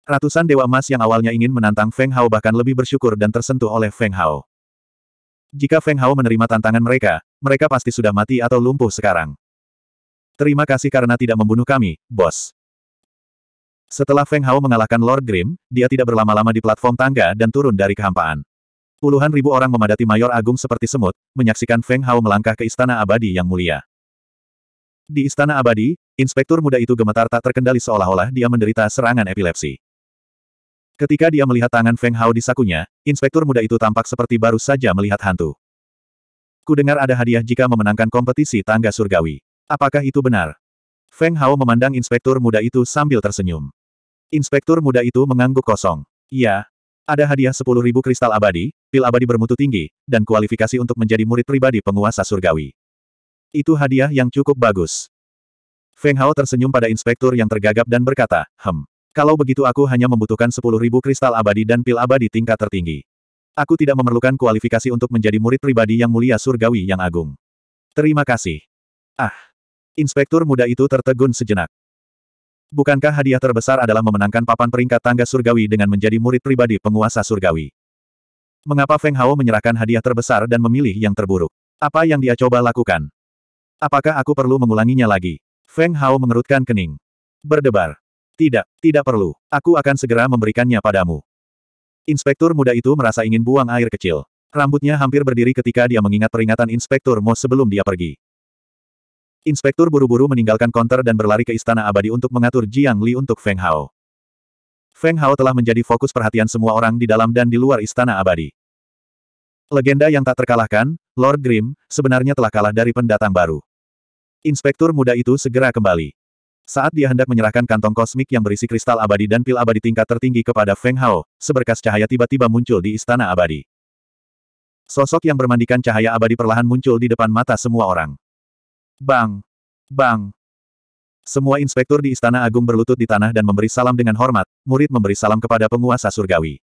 Ratusan dewa emas yang awalnya ingin menantang Feng Hao bahkan lebih bersyukur dan tersentuh oleh Feng Hao. Jika Feng Hao menerima tantangan mereka, mereka pasti sudah mati atau lumpuh sekarang. Terima kasih karena tidak membunuh kami, bos. Setelah Feng Hao mengalahkan Lord Grim, dia tidak berlama-lama di platform tangga dan turun dari kehampaan. Puluhan ribu orang memadati Mayor Agung seperti semut, menyaksikan Feng Hao melangkah ke Istana Abadi yang mulia. Di Istana Abadi, inspektur muda itu gemetar tak terkendali seolah-olah dia menderita serangan epilepsi. Ketika dia melihat tangan Feng Hao di sakunya, inspektur muda itu tampak seperti baru saja melihat hantu. Ku dengar ada hadiah jika memenangkan kompetisi tangga surgawi. Apakah itu benar? Feng Hao memandang inspektur muda itu sambil tersenyum. Inspektur muda itu mengangguk kosong. Iya. Ada hadiah 10.000 kristal abadi, pil abadi bermutu tinggi, dan kualifikasi untuk menjadi murid pribadi penguasa surgawi. Itu hadiah yang cukup bagus. Feng Hao tersenyum pada inspektur yang tergagap dan berkata, Hem. Kalau begitu aku hanya membutuhkan sepuluh ribu kristal abadi dan pil abadi tingkat tertinggi. Aku tidak memerlukan kualifikasi untuk menjadi murid pribadi yang mulia surgawi yang agung. Terima kasih. Ah. Inspektur muda itu tertegun sejenak. Bukankah hadiah terbesar adalah memenangkan papan peringkat tangga surgawi dengan menjadi murid pribadi penguasa surgawi? Mengapa Feng Hao menyerahkan hadiah terbesar dan memilih yang terburuk? Apa yang dia coba lakukan? Apakah aku perlu mengulanginya lagi? Feng Hao mengerutkan kening. Berdebar. Tidak, tidak perlu. Aku akan segera memberikannya padamu. Inspektur muda itu merasa ingin buang air kecil. Rambutnya hampir berdiri ketika dia mengingat peringatan Inspektur Mo sebelum dia pergi. Inspektur buru-buru meninggalkan konter dan berlari ke Istana Abadi untuk mengatur Jiang Li untuk Feng Hao. Feng Hao telah menjadi fokus perhatian semua orang di dalam dan di luar Istana Abadi. Legenda yang tak terkalahkan, Lord Grimm, sebenarnya telah kalah dari pendatang baru. Inspektur muda itu segera kembali. Saat dia hendak menyerahkan kantong kosmik yang berisi kristal abadi dan pil abadi tingkat tertinggi kepada Feng Hao, seberkas cahaya tiba-tiba muncul di istana abadi. Sosok yang bermandikan cahaya abadi perlahan muncul di depan mata semua orang. Bang! Bang! Semua inspektur di Istana Agung berlutut di tanah dan memberi salam dengan hormat, murid memberi salam kepada penguasa surgawi.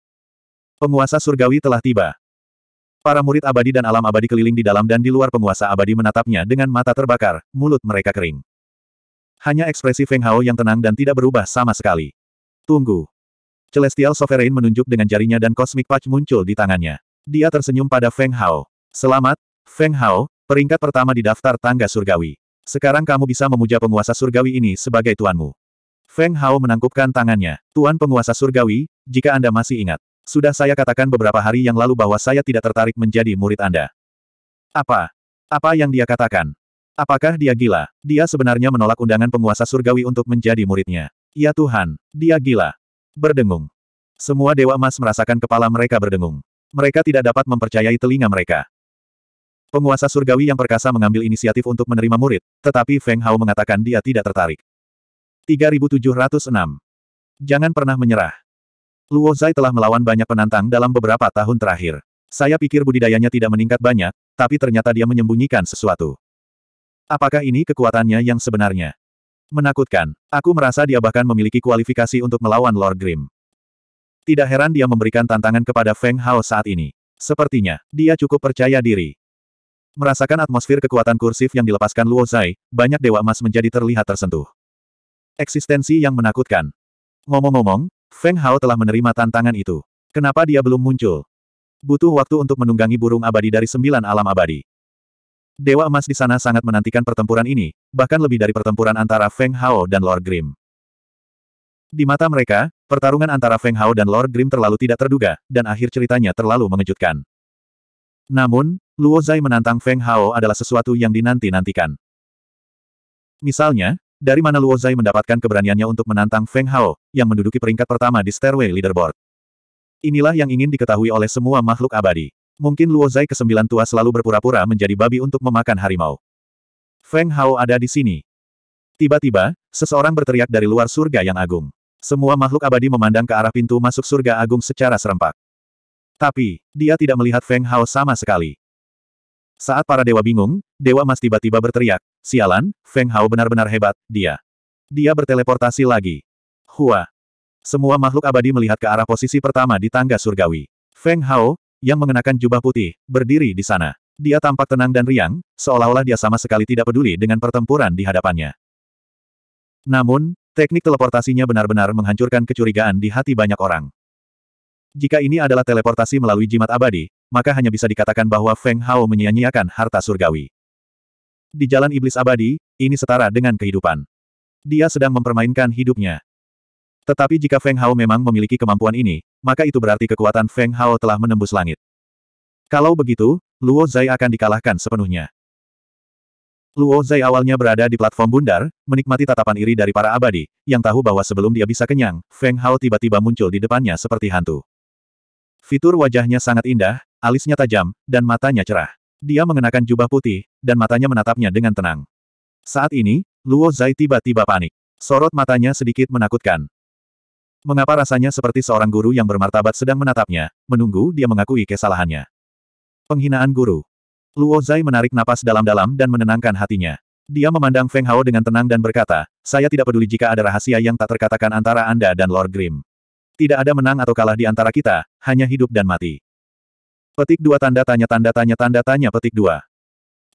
Penguasa surgawi telah tiba. Para murid abadi dan alam abadi keliling di dalam dan di luar penguasa abadi menatapnya dengan mata terbakar, mulut mereka kering. Hanya ekspresi Feng Hao yang tenang dan tidak berubah sama sekali. Tunggu. Celestial Sovereign menunjuk dengan jarinya dan Cosmic Patch muncul di tangannya. Dia tersenyum pada Feng Hao. Selamat, Feng Hao, Peringkat pertama di daftar tangga surgawi. Sekarang kamu bisa memuja penguasa surgawi ini sebagai tuanmu. Feng Hao menangkupkan tangannya. Tuan penguasa surgawi, jika Anda masih ingat. Sudah saya katakan beberapa hari yang lalu bahwa saya tidak tertarik menjadi murid Anda. Apa? Apa yang dia katakan? Apakah dia gila? Dia sebenarnya menolak undangan penguasa surgawi untuk menjadi muridnya. Ya Tuhan, dia gila. Berdengung. Semua dewa emas merasakan kepala mereka berdengung. Mereka tidak dapat mempercayai telinga mereka. Penguasa surgawi yang perkasa mengambil inisiatif untuk menerima murid, tetapi Feng Hao mengatakan dia tidak tertarik. 3706. Jangan pernah menyerah. Luo Zai telah melawan banyak penantang dalam beberapa tahun terakhir. Saya pikir budidayanya tidak meningkat banyak, tapi ternyata dia menyembunyikan sesuatu. Apakah ini kekuatannya yang sebenarnya? Menakutkan. Aku merasa dia bahkan memiliki kualifikasi untuk melawan Lord Grim. Tidak heran dia memberikan tantangan kepada Feng Hao saat ini. Sepertinya, dia cukup percaya diri. Merasakan atmosfer kekuatan kursif yang dilepaskan Luo Zai, banyak dewa emas menjadi terlihat tersentuh. Eksistensi yang menakutkan. Ngomong-ngomong, Feng Hao telah menerima tantangan itu. Kenapa dia belum muncul? Butuh waktu untuk menunggangi burung abadi dari sembilan alam abadi. Dewa emas di sana sangat menantikan pertempuran ini, bahkan lebih dari pertempuran antara Feng Hao dan Lord Grim. Di mata mereka, pertarungan antara Feng Hao dan Lord Grim terlalu tidak terduga, dan akhir ceritanya terlalu mengejutkan. Namun, Luo Zai menantang Feng Hao adalah sesuatu yang dinanti-nantikan. Misalnya, dari mana Luo Zai mendapatkan keberaniannya untuk menantang Feng Hao, yang menduduki peringkat pertama di stairway leaderboard. Inilah yang ingin diketahui oleh semua makhluk abadi. Mungkin Luo Zai kesembilan tua selalu berpura-pura menjadi babi untuk memakan harimau. Feng Hao ada di sini. Tiba-tiba, seseorang berteriak dari luar surga yang agung. Semua makhluk abadi memandang ke arah pintu masuk surga agung secara serempak. Tapi, dia tidak melihat Feng Hao sama sekali. Saat para dewa bingung, Dewa Mas tiba-tiba berteriak, Sialan, Feng Hao benar-benar hebat, dia. Dia berteleportasi lagi. Hua. Semua makhluk abadi melihat ke arah posisi pertama di tangga surgawi. Feng Hao, yang mengenakan jubah putih, berdiri di sana. Dia tampak tenang dan riang, seolah-olah dia sama sekali tidak peduli dengan pertempuran di hadapannya. Namun, teknik teleportasinya benar-benar menghancurkan kecurigaan di hati banyak orang. Jika ini adalah teleportasi melalui jimat abadi, maka hanya bisa dikatakan bahwa Feng Hao menyia-nyiakan harta surgawi. Di jalan iblis abadi, ini setara dengan kehidupan. Dia sedang mempermainkan hidupnya. Tetapi jika Feng Hao memang memiliki kemampuan ini, maka itu berarti kekuatan Feng Hao telah menembus langit. Kalau begitu, Luo Zai akan dikalahkan sepenuhnya. Luo Zai awalnya berada di platform bundar, menikmati tatapan iri dari para abadi, yang tahu bahwa sebelum dia bisa kenyang, Feng Hao tiba-tiba muncul di depannya seperti hantu. Fitur wajahnya sangat indah, alisnya tajam, dan matanya cerah. Dia mengenakan jubah putih, dan matanya menatapnya dengan tenang. Saat ini, Luo Zai tiba-tiba panik. Sorot matanya sedikit menakutkan. Mengapa rasanya seperti seorang guru yang bermartabat sedang menatapnya, menunggu dia mengakui kesalahannya. Penghinaan guru. Luo Zai menarik napas dalam-dalam dan menenangkan hatinya. Dia memandang Feng Hao dengan tenang dan berkata, saya tidak peduli jika ada rahasia yang tak terkatakan antara Anda dan Lord Grim. Tidak ada menang atau kalah di antara kita, hanya hidup dan mati. Petik dua tanda tanya tanda tanya tanda tanya petik dua.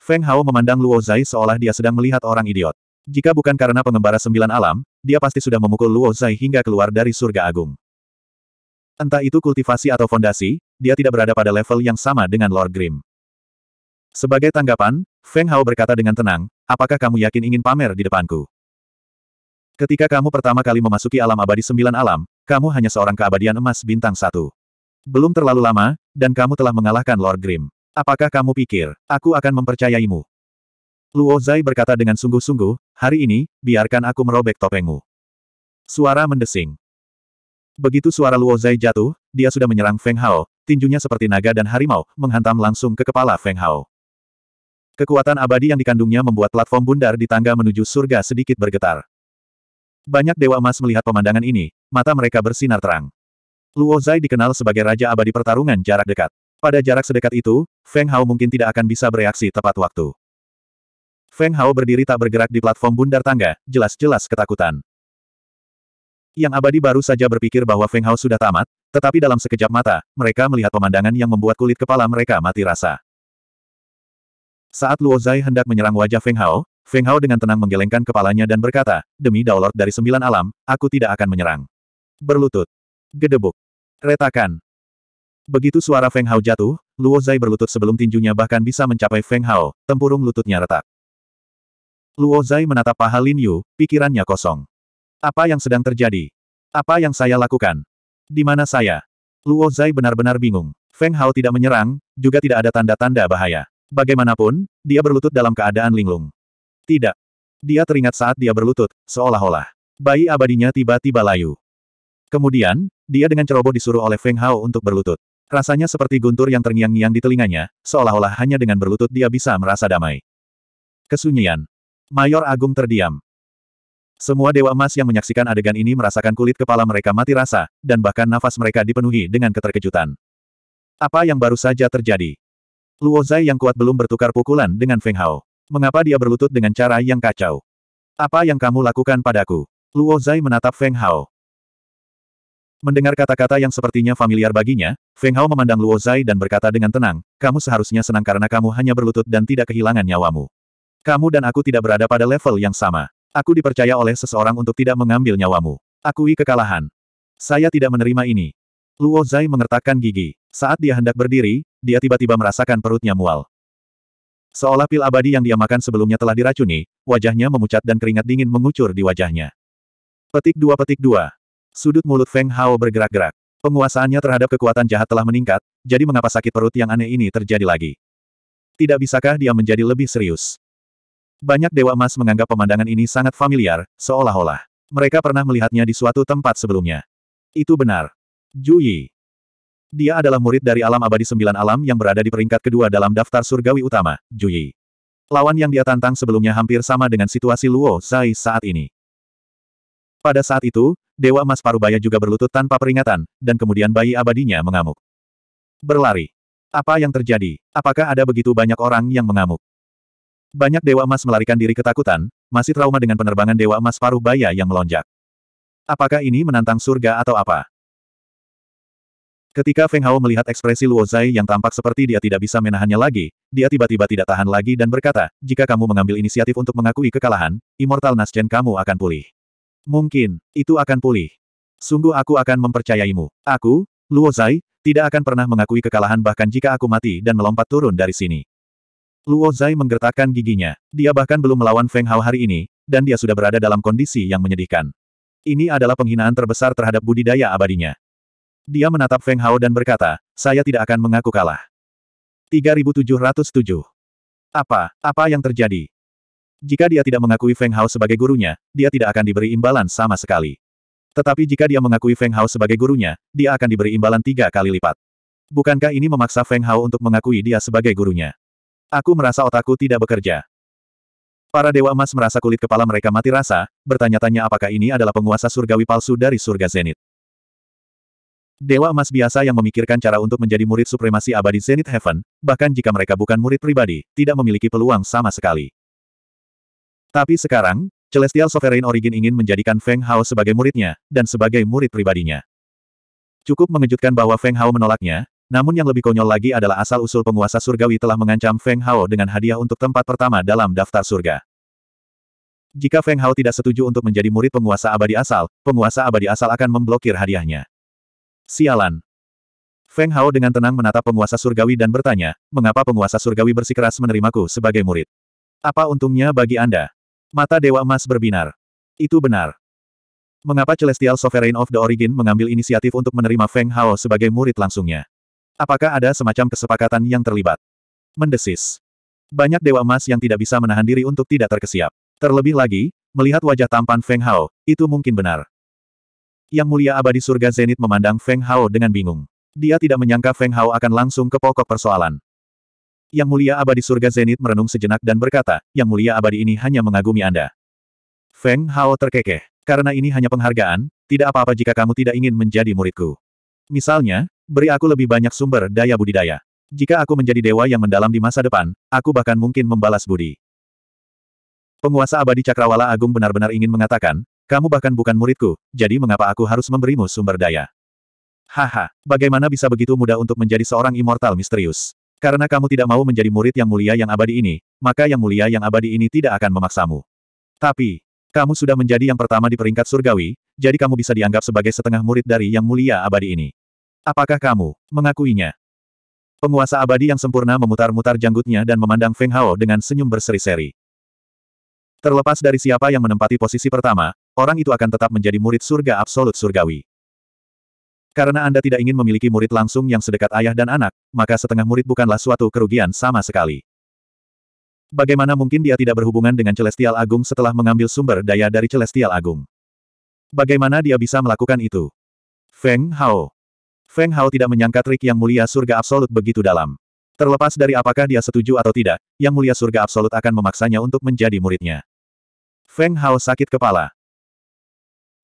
Feng Hao memandang Luo Zai seolah dia sedang melihat orang idiot. Jika bukan karena pengembara sembilan alam, dia pasti sudah memukul Luo Zai hingga keluar dari surga agung. Entah itu kultivasi atau fondasi, dia tidak berada pada level yang sama dengan Lord Grim. Sebagai tanggapan, Feng Hao berkata dengan tenang, apakah kamu yakin ingin pamer di depanku? Ketika kamu pertama kali memasuki alam abadi sembilan alam, kamu hanya seorang keabadian emas bintang satu. Belum terlalu lama, dan kamu telah mengalahkan Lord Grim. Apakah kamu pikir, aku akan mempercayaimu? Luo Zai berkata dengan sungguh-sungguh, hari ini, biarkan aku merobek topengmu. Suara mendesing. Begitu suara Luo Zai jatuh, dia sudah menyerang Feng Hao, tinjunya seperti naga dan harimau, menghantam langsung ke kepala Feng Hao. Kekuatan abadi yang dikandungnya membuat platform bundar di tangga menuju surga sedikit bergetar. Banyak Dewa Emas melihat pemandangan ini, mata mereka bersinar terang. Luo Zai dikenal sebagai Raja Abadi Pertarungan Jarak Dekat. Pada jarak sedekat itu, Feng Hao mungkin tidak akan bisa bereaksi tepat waktu. Feng Hao berdiri tak bergerak di platform bundar tangga, jelas-jelas ketakutan. Yang abadi baru saja berpikir bahwa Feng Hao sudah tamat, tetapi dalam sekejap mata, mereka melihat pemandangan yang membuat kulit kepala mereka mati rasa. Saat Luo Zai hendak menyerang wajah Feng Hao, Feng Hao dengan tenang menggelengkan kepalanya dan berkata, demi Daulord dari sembilan alam, aku tidak akan menyerang. Berlutut. Gedebuk. Retakan. Begitu suara Feng Hao jatuh, Luo Zai berlutut sebelum tinjunya bahkan bisa mencapai Feng Hao, tempurung lututnya retak. Luo Zai menatap paha Lin Yu, pikirannya kosong. Apa yang sedang terjadi? Apa yang saya lakukan? Di mana saya? Luo Zai benar-benar bingung. Feng Hao tidak menyerang, juga tidak ada tanda-tanda bahaya. Bagaimanapun, dia berlutut dalam keadaan linglung. Tidak. Dia teringat saat dia berlutut, seolah-olah. Bayi abadinya tiba-tiba layu. Kemudian, dia dengan ceroboh disuruh oleh Feng Hao untuk berlutut. Rasanya seperti guntur yang terngiang-ngiang di telinganya, seolah-olah hanya dengan berlutut dia bisa merasa damai. Kesunyian. Mayor Agung terdiam. Semua Dewa Emas yang menyaksikan adegan ini merasakan kulit kepala mereka mati rasa, dan bahkan nafas mereka dipenuhi dengan keterkejutan. Apa yang baru saja terjadi? Luo Zai yang kuat belum bertukar pukulan dengan Feng Hao. Mengapa dia berlutut dengan cara yang kacau? Apa yang kamu lakukan padaku? Luo Zai menatap Feng Hao. Mendengar kata-kata yang sepertinya familiar baginya, Feng Hao memandang Luo Zai dan berkata dengan tenang, kamu seharusnya senang karena kamu hanya berlutut dan tidak kehilangan nyawamu. Kamu dan aku tidak berada pada level yang sama. Aku dipercaya oleh seseorang untuk tidak mengambil nyawamu. Akui kekalahan. Saya tidak menerima ini. Luo Zai mengertakkan gigi. Saat dia hendak berdiri, dia tiba-tiba merasakan perutnya mual. Seolah pil abadi yang dia makan sebelumnya telah diracuni, wajahnya memucat dan keringat dingin mengucur di wajahnya. Petik dua petik dua. Sudut mulut Feng Hao bergerak-gerak. Penguasaannya terhadap kekuatan jahat telah meningkat, jadi mengapa sakit perut yang aneh ini terjadi lagi? Tidak bisakah dia menjadi lebih serius? Banyak dewa emas menganggap pemandangan ini sangat familiar, seolah-olah mereka pernah melihatnya di suatu tempat sebelumnya. Itu benar. Juyi, dia adalah murid dari alam abadi sembilan alam yang berada di peringkat kedua dalam daftar surgawi utama, Juyi. Lawan yang dia tantang sebelumnya hampir sama dengan situasi Luo Zai saat ini. Pada saat itu, Dewa Emas Parubaya juga berlutut tanpa peringatan, dan kemudian bayi abadinya mengamuk. Berlari. Apa yang terjadi? Apakah ada begitu banyak orang yang mengamuk? Banyak Dewa Emas melarikan diri ketakutan, masih trauma dengan penerbangan Dewa Emas Parubaya yang melonjak. Apakah ini menantang surga atau apa? Ketika Feng Hao melihat ekspresi Luo Zai yang tampak seperti dia tidak bisa menahannya lagi, dia tiba-tiba tidak tahan lagi dan berkata, jika kamu mengambil inisiatif untuk mengakui kekalahan, Immortal Nasjen kamu akan pulih. Mungkin, itu akan pulih. Sungguh aku akan mempercayaimu. Aku, Luo Zai, tidak akan pernah mengakui kekalahan bahkan jika aku mati dan melompat turun dari sini. Luo Zai menggertakkan giginya. Dia bahkan belum melawan Feng Hao hari ini, dan dia sudah berada dalam kondisi yang menyedihkan. Ini adalah penghinaan terbesar terhadap budidaya abadinya. Dia menatap Feng Hao dan berkata, saya tidak akan mengaku kalah. 3707. Apa, apa yang terjadi? Jika dia tidak mengakui Feng Hao sebagai gurunya, dia tidak akan diberi imbalan sama sekali. Tetapi jika dia mengakui Feng Hao sebagai gurunya, dia akan diberi imbalan tiga kali lipat. Bukankah ini memaksa Feng Hao untuk mengakui dia sebagai gurunya? Aku merasa otakku tidak bekerja. Para dewa emas merasa kulit kepala mereka mati rasa, bertanya-tanya apakah ini adalah penguasa surgawi palsu dari surga Zenit. Dewa emas biasa yang memikirkan cara untuk menjadi murid supremasi abadi Zenith Heaven, bahkan jika mereka bukan murid pribadi, tidak memiliki peluang sama sekali. Tapi sekarang, Celestial Sovereign Origin ingin menjadikan Feng Hao sebagai muridnya, dan sebagai murid pribadinya. Cukup mengejutkan bahwa Feng Hao menolaknya, namun yang lebih konyol lagi adalah asal-usul penguasa surgawi telah mengancam Feng Hao dengan hadiah untuk tempat pertama dalam daftar surga. Jika Feng Hao tidak setuju untuk menjadi murid penguasa abadi asal, penguasa abadi asal akan memblokir hadiahnya. Sialan. Feng Hao dengan tenang menatap penguasa surgawi dan bertanya, mengapa penguasa surgawi bersikeras menerimaku sebagai murid? Apa untungnya bagi Anda? Mata Dewa Emas berbinar. Itu benar. Mengapa Celestial Sovereign of the Origin mengambil inisiatif untuk menerima Feng Hao sebagai murid langsungnya? Apakah ada semacam kesepakatan yang terlibat? Mendesis. Banyak Dewa Emas yang tidak bisa menahan diri untuk tidak terkesiap. Terlebih lagi, melihat wajah tampan Feng Hao, itu mungkin benar. Yang mulia abadi surga Zenit memandang Feng Hao dengan bingung. Dia tidak menyangka Feng Hao akan langsung ke pokok persoalan. Yang mulia abadi surga Zenit merenung sejenak dan berkata, Yang mulia abadi ini hanya mengagumi Anda. Feng Hao terkekeh. Karena ini hanya penghargaan, tidak apa-apa jika kamu tidak ingin menjadi muridku. Misalnya, beri aku lebih banyak sumber daya budidaya. Jika aku menjadi dewa yang mendalam di masa depan, aku bahkan mungkin membalas budi. Penguasa abadi Cakrawala Agung benar-benar ingin mengatakan, kamu bahkan bukan muridku, jadi mengapa aku harus memberimu sumber daya? Haha, bagaimana bisa begitu mudah untuk menjadi seorang immortal misterius? Karena kamu tidak mau menjadi murid yang mulia yang abadi ini, maka yang mulia yang abadi ini tidak akan memaksamu. Tapi, kamu sudah menjadi yang pertama di peringkat surgawi, jadi kamu bisa dianggap sebagai setengah murid dari yang mulia abadi ini. Apakah kamu mengakuinya? Penguasa abadi yang sempurna memutar-mutar janggutnya dan memandang Feng Hao dengan senyum berseri-seri. Terlepas dari siapa yang menempati posisi pertama, orang itu akan tetap menjadi murid surga absolut surgawi. Karena Anda tidak ingin memiliki murid langsung yang sedekat ayah dan anak, maka setengah murid bukanlah suatu kerugian sama sekali. Bagaimana mungkin dia tidak berhubungan dengan Celestial Agung setelah mengambil sumber daya dari Celestial Agung? Bagaimana dia bisa melakukan itu? Feng Hao. Feng Hao tidak menyangka trik yang mulia surga absolut begitu dalam. Terlepas dari apakah dia setuju atau tidak, yang mulia surga absolut akan memaksanya untuk menjadi muridnya. Feng Hao sakit kepala.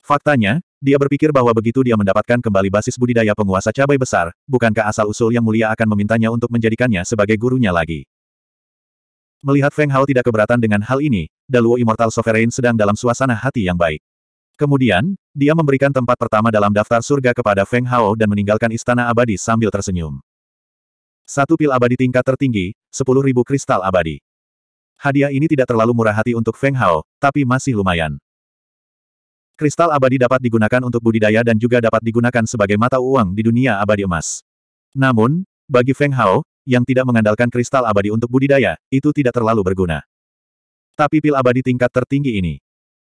Faktanya, dia berpikir bahwa begitu dia mendapatkan kembali basis budidaya penguasa cabai besar, bukankah asal-usul yang mulia akan memintanya untuk menjadikannya sebagai gurunya lagi. Melihat Feng Hao tidak keberatan dengan hal ini, Daluo Immortal Sovereign sedang dalam suasana hati yang baik. Kemudian, dia memberikan tempat pertama dalam daftar surga kepada Feng Hao dan meninggalkan istana abadi sambil tersenyum. Satu pil abadi tingkat tertinggi, 10.000 kristal abadi. Hadiah ini tidak terlalu murah hati untuk Feng Hao, tapi masih lumayan. Kristal abadi dapat digunakan untuk budidaya dan juga dapat digunakan sebagai mata uang di dunia abadi emas. Namun, bagi Feng Hao, yang tidak mengandalkan kristal abadi untuk budidaya, itu tidak terlalu berguna. Tapi pil abadi tingkat tertinggi ini.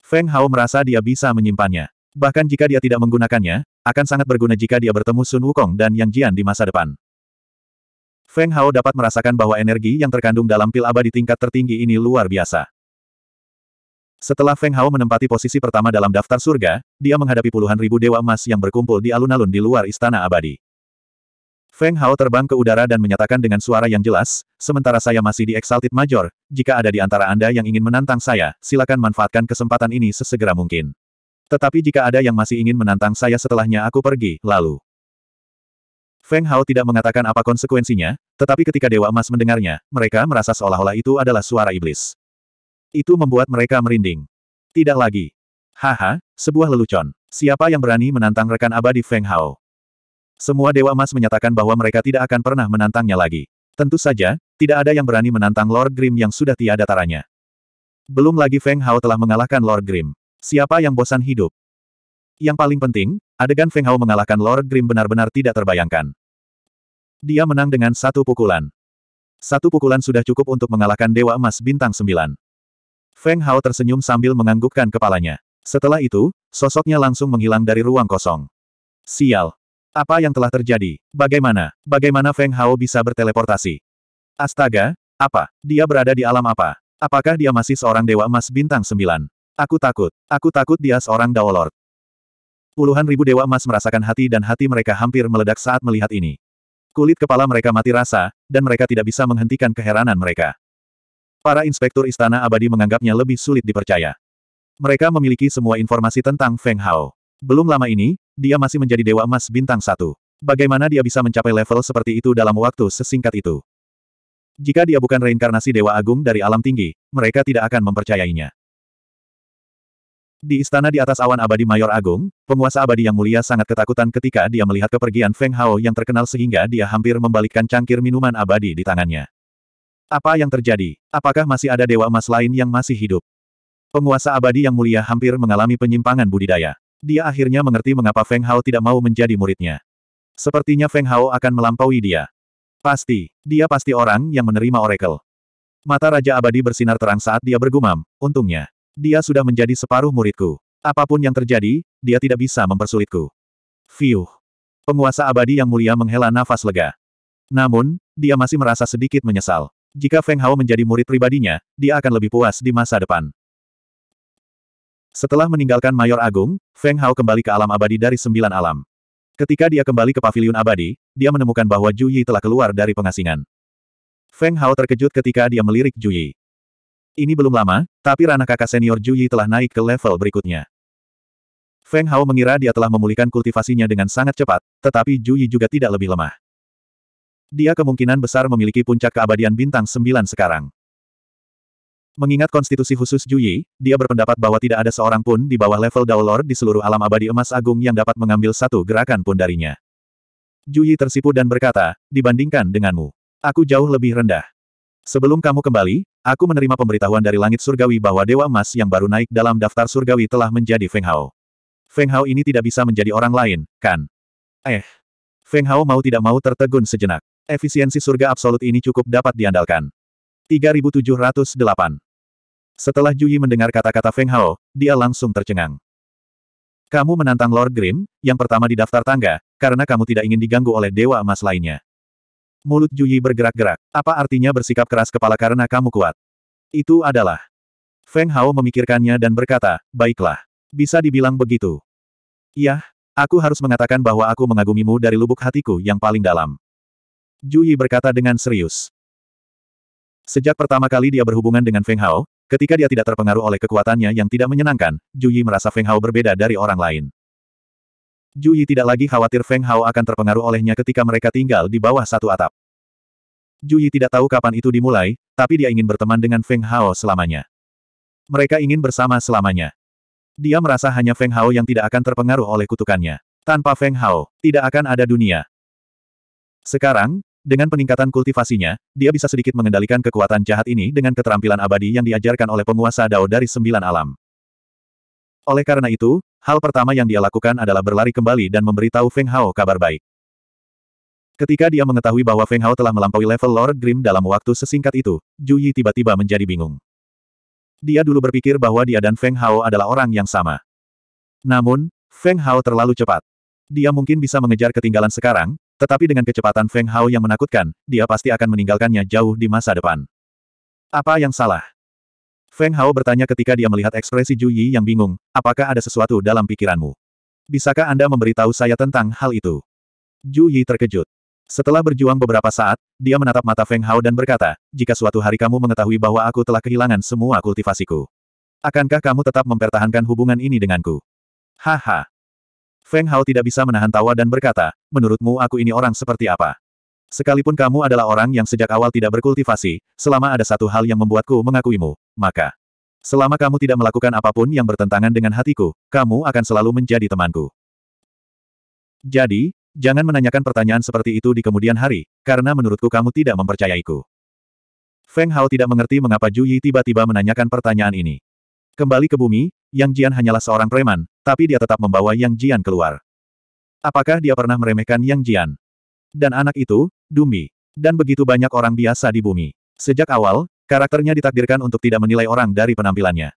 Feng Hao merasa dia bisa menyimpannya. Bahkan jika dia tidak menggunakannya, akan sangat berguna jika dia bertemu Sun Wukong dan Yang Jian di masa depan. Feng Hao dapat merasakan bahwa energi yang terkandung dalam pil abadi tingkat tertinggi ini luar biasa. Setelah Feng Hao menempati posisi pertama dalam daftar surga, dia menghadapi puluhan ribu dewa emas yang berkumpul di alun-alun di luar istana abadi. Feng Hao terbang ke udara dan menyatakan dengan suara yang jelas, sementara saya masih di Exalted Major, jika ada di antara Anda yang ingin menantang saya, silakan manfaatkan kesempatan ini sesegera mungkin. Tetapi jika ada yang masih ingin menantang saya setelahnya aku pergi, lalu. Feng Hao tidak mengatakan apa konsekuensinya, tetapi ketika Dewa Emas mendengarnya, mereka merasa seolah-olah itu adalah suara iblis. Itu membuat mereka merinding. Tidak lagi. Haha, sebuah lelucon. Siapa yang berani menantang rekan abadi Feng Hao? Semua Dewa Emas menyatakan bahwa mereka tidak akan pernah menantangnya lagi. Tentu saja, tidak ada yang berani menantang Lord Grim yang sudah tiada taranya. Belum lagi Feng Hao telah mengalahkan Lord Grim. Siapa yang bosan hidup? Yang paling penting, adegan Feng Hao mengalahkan Lord Grim benar-benar tidak terbayangkan. Dia menang dengan satu pukulan. Satu pukulan sudah cukup untuk mengalahkan Dewa Emas Bintang sembilan. Feng Hao tersenyum sambil menganggukkan kepalanya. Setelah itu, sosoknya langsung menghilang dari ruang kosong. Sial. Apa yang telah terjadi? Bagaimana? Bagaimana Feng Hao bisa berteleportasi? Astaga, apa? Dia berada di alam apa? Apakah dia masih seorang dewa emas bintang sembilan? Aku takut. Aku takut dia seorang Daolord. Puluhan ribu dewa emas merasakan hati dan hati mereka hampir meledak saat melihat ini. Kulit kepala mereka mati rasa, dan mereka tidak bisa menghentikan keheranan mereka. Para inspektur istana abadi menganggapnya lebih sulit dipercaya. Mereka memiliki semua informasi tentang Feng Hao. Belum lama ini, dia masih menjadi Dewa Emas Bintang satu. Bagaimana dia bisa mencapai level seperti itu dalam waktu sesingkat itu? Jika dia bukan reinkarnasi Dewa Agung dari alam tinggi, mereka tidak akan mempercayainya. Di istana di atas awan abadi Mayor Agung, penguasa abadi yang mulia sangat ketakutan ketika dia melihat kepergian Feng Hao yang terkenal sehingga dia hampir membalikkan cangkir minuman abadi di tangannya. Apa yang terjadi? Apakah masih ada dewa emas lain yang masih hidup? Penguasa abadi yang mulia hampir mengalami penyimpangan budidaya. Dia akhirnya mengerti mengapa Feng Hao tidak mau menjadi muridnya. Sepertinya Feng Hao akan melampaui dia. Pasti, dia pasti orang yang menerima oracle. Mata Raja Abadi bersinar terang saat dia bergumam, untungnya. Dia sudah menjadi separuh muridku. Apapun yang terjadi, dia tidak bisa mempersulitku. Fiuh. Penguasa abadi yang mulia menghela nafas lega. Namun, dia masih merasa sedikit menyesal. Jika Feng Hao menjadi murid pribadinya, dia akan lebih puas di masa depan. Setelah meninggalkan Mayor Agung, Feng Hao kembali ke alam abadi dari sembilan alam. Ketika dia kembali ke paviliun abadi, dia menemukan bahwa Ju Yi telah keluar dari pengasingan. Feng Hao terkejut ketika dia melirik Ju Yi. Ini belum lama, tapi ranah kakak senior Ju Yi telah naik ke level berikutnya. Feng Hao mengira dia telah memulihkan kultivasinya dengan sangat cepat, tetapi Ju Yi juga tidak lebih lemah. Dia kemungkinan besar memiliki puncak keabadian bintang sembilan sekarang. Mengingat konstitusi khusus Juyi, dia berpendapat bahwa tidak ada seorang pun di bawah level Dao Lord di seluruh alam abadi emas agung yang dapat mengambil satu gerakan pun darinya. Juyi tersipu dan berkata, dibandingkan denganmu, aku jauh lebih rendah. Sebelum kamu kembali, aku menerima pemberitahuan dari langit surgawi bahwa Dewa Emas yang baru naik dalam daftar surgawi telah menjadi Feng Hao. Feng Hao ini tidak bisa menjadi orang lain, kan? Eh. Feng Hao mau tidak mau tertegun sejenak. Efisiensi surga absolut ini cukup dapat diandalkan. 3708 Setelah Juyi mendengar kata-kata Feng Hao, dia langsung tercengang. Kamu menantang Lord Grim, yang pertama di daftar tangga, karena kamu tidak ingin diganggu oleh dewa emas lainnya. Mulut Juyi bergerak-gerak. Apa artinya bersikap keras kepala karena kamu kuat? Itu adalah. Feng Hao memikirkannya dan berkata, baiklah. Bisa dibilang begitu. Yah, aku harus mengatakan bahwa aku mengagumimu dari lubuk hatiku yang paling dalam. Juyi berkata dengan serius. Sejak pertama kali dia berhubungan dengan Feng Hao, ketika dia tidak terpengaruh oleh kekuatannya yang tidak menyenangkan, Juyi merasa Feng Hao berbeda dari orang lain. Juyi tidak lagi khawatir Feng Hao akan terpengaruh olehnya ketika mereka tinggal di bawah satu atap. Juyi tidak tahu kapan itu dimulai, tapi dia ingin berteman dengan Feng Hao selamanya. Mereka ingin bersama selamanya. Dia merasa hanya Feng Hao yang tidak akan terpengaruh oleh kutukannya. Tanpa Feng Hao, tidak akan ada dunia. Sekarang, dengan peningkatan kultivasinya, dia bisa sedikit mengendalikan kekuatan jahat ini dengan keterampilan abadi yang diajarkan oleh penguasa Dao dari sembilan alam. Oleh karena itu, hal pertama yang dia lakukan adalah berlari kembali dan memberitahu Feng Hao kabar baik. Ketika dia mengetahui bahwa Feng Hao telah melampaui level Lord Grim dalam waktu sesingkat itu, Ju Yi tiba-tiba menjadi bingung. Dia dulu berpikir bahwa dia dan Feng Hao adalah orang yang sama. Namun, Feng Hao terlalu cepat. Dia mungkin bisa mengejar ketinggalan sekarang, tetapi dengan kecepatan Feng Hao yang menakutkan, dia pasti akan meninggalkannya jauh di masa depan. Apa yang salah? Feng Hao bertanya ketika dia melihat ekspresi Ju Yi yang bingung, apakah ada sesuatu dalam pikiranmu? Bisakah Anda memberitahu saya tentang hal itu? Ju Yi terkejut. Setelah berjuang beberapa saat, dia menatap mata Feng Hao dan berkata, jika suatu hari kamu mengetahui bahwa aku telah kehilangan semua kultivasiku, akankah kamu tetap mempertahankan hubungan ini denganku? Haha, Feng Hao tidak bisa menahan tawa dan berkata, menurutmu aku ini orang seperti apa? Sekalipun kamu adalah orang yang sejak awal tidak berkultivasi, selama ada satu hal yang membuatku mengakuimu, maka selama kamu tidak melakukan apapun yang bertentangan dengan hatiku, kamu akan selalu menjadi temanku. Jadi, jangan menanyakan pertanyaan seperti itu di kemudian hari, karena menurutku kamu tidak mempercayaiku. Feng Hao tidak mengerti mengapa Ju Yi tiba-tiba menanyakan pertanyaan ini. Kembali ke bumi, Yang Jian hanyalah seorang preman, tapi dia tetap membawa Yang Jian keluar. Apakah dia pernah meremehkan Yang Jian? Dan anak itu, Dumi. Dan begitu banyak orang biasa di bumi. Sejak awal, karakternya ditakdirkan untuk tidak menilai orang dari penampilannya.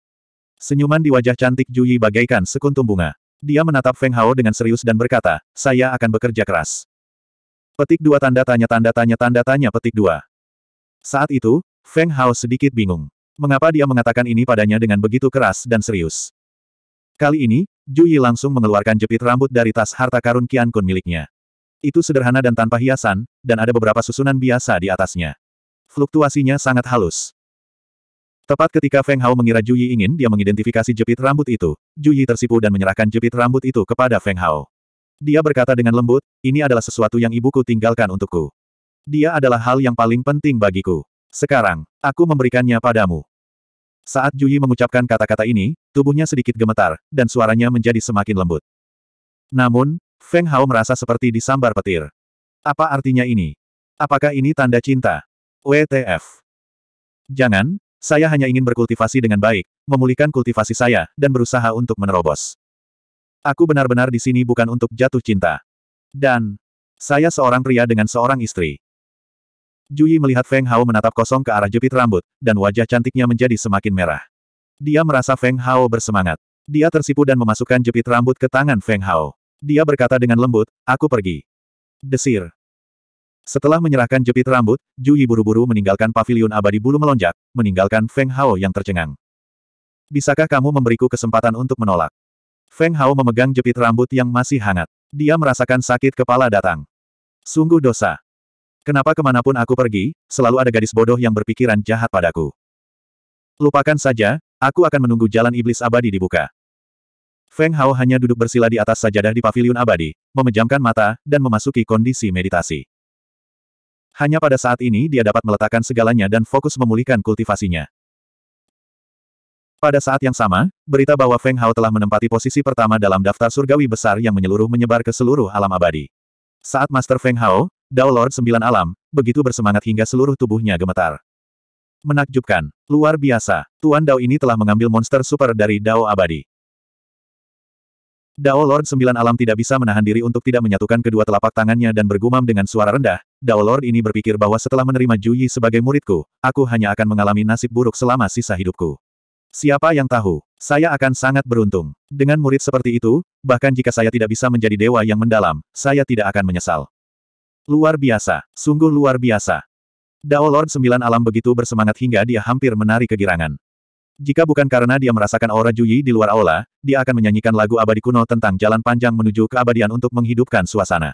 Senyuman di wajah cantik Juyi bagaikan sekuntum bunga. Dia menatap Feng Hao dengan serius dan berkata, saya akan bekerja keras. Petik dua tanda tanya tanda tanya tanda tanya petik dua. Saat itu, Feng Hao sedikit bingung mengapa dia mengatakan ini padanya dengan begitu keras dan serius. Kali ini, Ju Yi langsung mengeluarkan jepit rambut dari tas harta karun Kian Kun miliknya. Itu sederhana dan tanpa hiasan, dan ada beberapa susunan biasa di atasnya. Fluktuasinya sangat halus. Tepat ketika Feng Hao mengira Ju Yi ingin dia mengidentifikasi jepit rambut itu, Ju Yi tersipu dan menyerahkan jepit rambut itu kepada Feng Hao. Dia berkata dengan lembut, ini adalah sesuatu yang ibuku tinggalkan untukku. Dia adalah hal yang paling penting bagiku. Sekarang, aku memberikannya padamu. Saat Juyi mengucapkan kata-kata ini, tubuhnya sedikit gemetar, dan suaranya menjadi semakin lembut. Namun, Feng Hao merasa seperti disambar petir. Apa artinya ini? Apakah ini tanda cinta? WTF. Jangan, saya hanya ingin berkultivasi dengan baik, memulihkan kultivasi saya, dan berusaha untuk menerobos. Aku benar-benar di sini bukan untuk jatuh cinta. Dan, saya seorang pria dengan seorang istri. Jui melihat Feng Hao menatap kosong ke arah jepit rambut, dan wajah cantiknya menjadi semakin merah. Dia merasa Feng Hao bersemangat. Dia tersipu dan memasukkan jepit rambut ke tangan Feng Hao. Dia berkata dengan lembut, aku pergi. Desir. Setelah menyerahkan jepit rambut, Jui buru-buru meninggalkan paviliun abadi bulu melonjak, meninggalkan Feng Hao yang tercengang. Bisakah kamu memberiku kesempatan untuk menolak? Feng Hao memegang jepit rambut yang masih hangat. Dia merasakan sakit kepala datang. Sungguh dosa. Kenapa kemanapun aku pergi, selalu ada gadis bodoh yang berpikiran jahat padaku. Lupakan saja, aku akan menunggu jalan iblis abadi dibuka. Feng Hao hanya duduk bersila di atas sajadah di pavilion abadi, memejamkan mata, dan memasuki kondisi meditasi. Hanya pada saat ini dia dapat meletakkan segalanya dan fokus memulihkan kultivasinya. Pada saat yang sama, berita bahwa Feng Hao telah menempati posisi pertama dalam daftar surgawi besar yang menyeluruh menyebar ke seluruh alam abadi. Saat Master Feng Hao, Dao Lord Sembilan Alam, begitu bersemangat hingga seluruh tubuhnya gemetar. Menakjubkan, luar biasa, Tuan Dao ini telah mengambil monster super dari Dao Abadi. Dao Lord Sembilan Alam tidak bisa menahan diri untuk tidak menyatukan kedua telapak tangannya dan bergumam dengan suara rendah, Dao Lord ini berpikir bahwa setelah menerima Juyi sebagai muridku, aku hanya akan mengalami nasib buruk selama sisa hidupku. Siapa yang tahu, saya akan sangat beruntung. Dengan murid seperti itu, bahkan jika saya tidak bisa menjadi dewa yang mendalam, saya tidak akan menyesal. Luar biasa, sungguh luar biasa. Dao Lord Sembilan Alam begitu bersemangat hingga dia hampir menari kegirangan. Jika bukan karena dia merasakan aura Juyi di luar aula, dia akan menyanyikan lagu abadi kuno tentang jalan panjang menuju keabadian untuk menghidupkan suasana.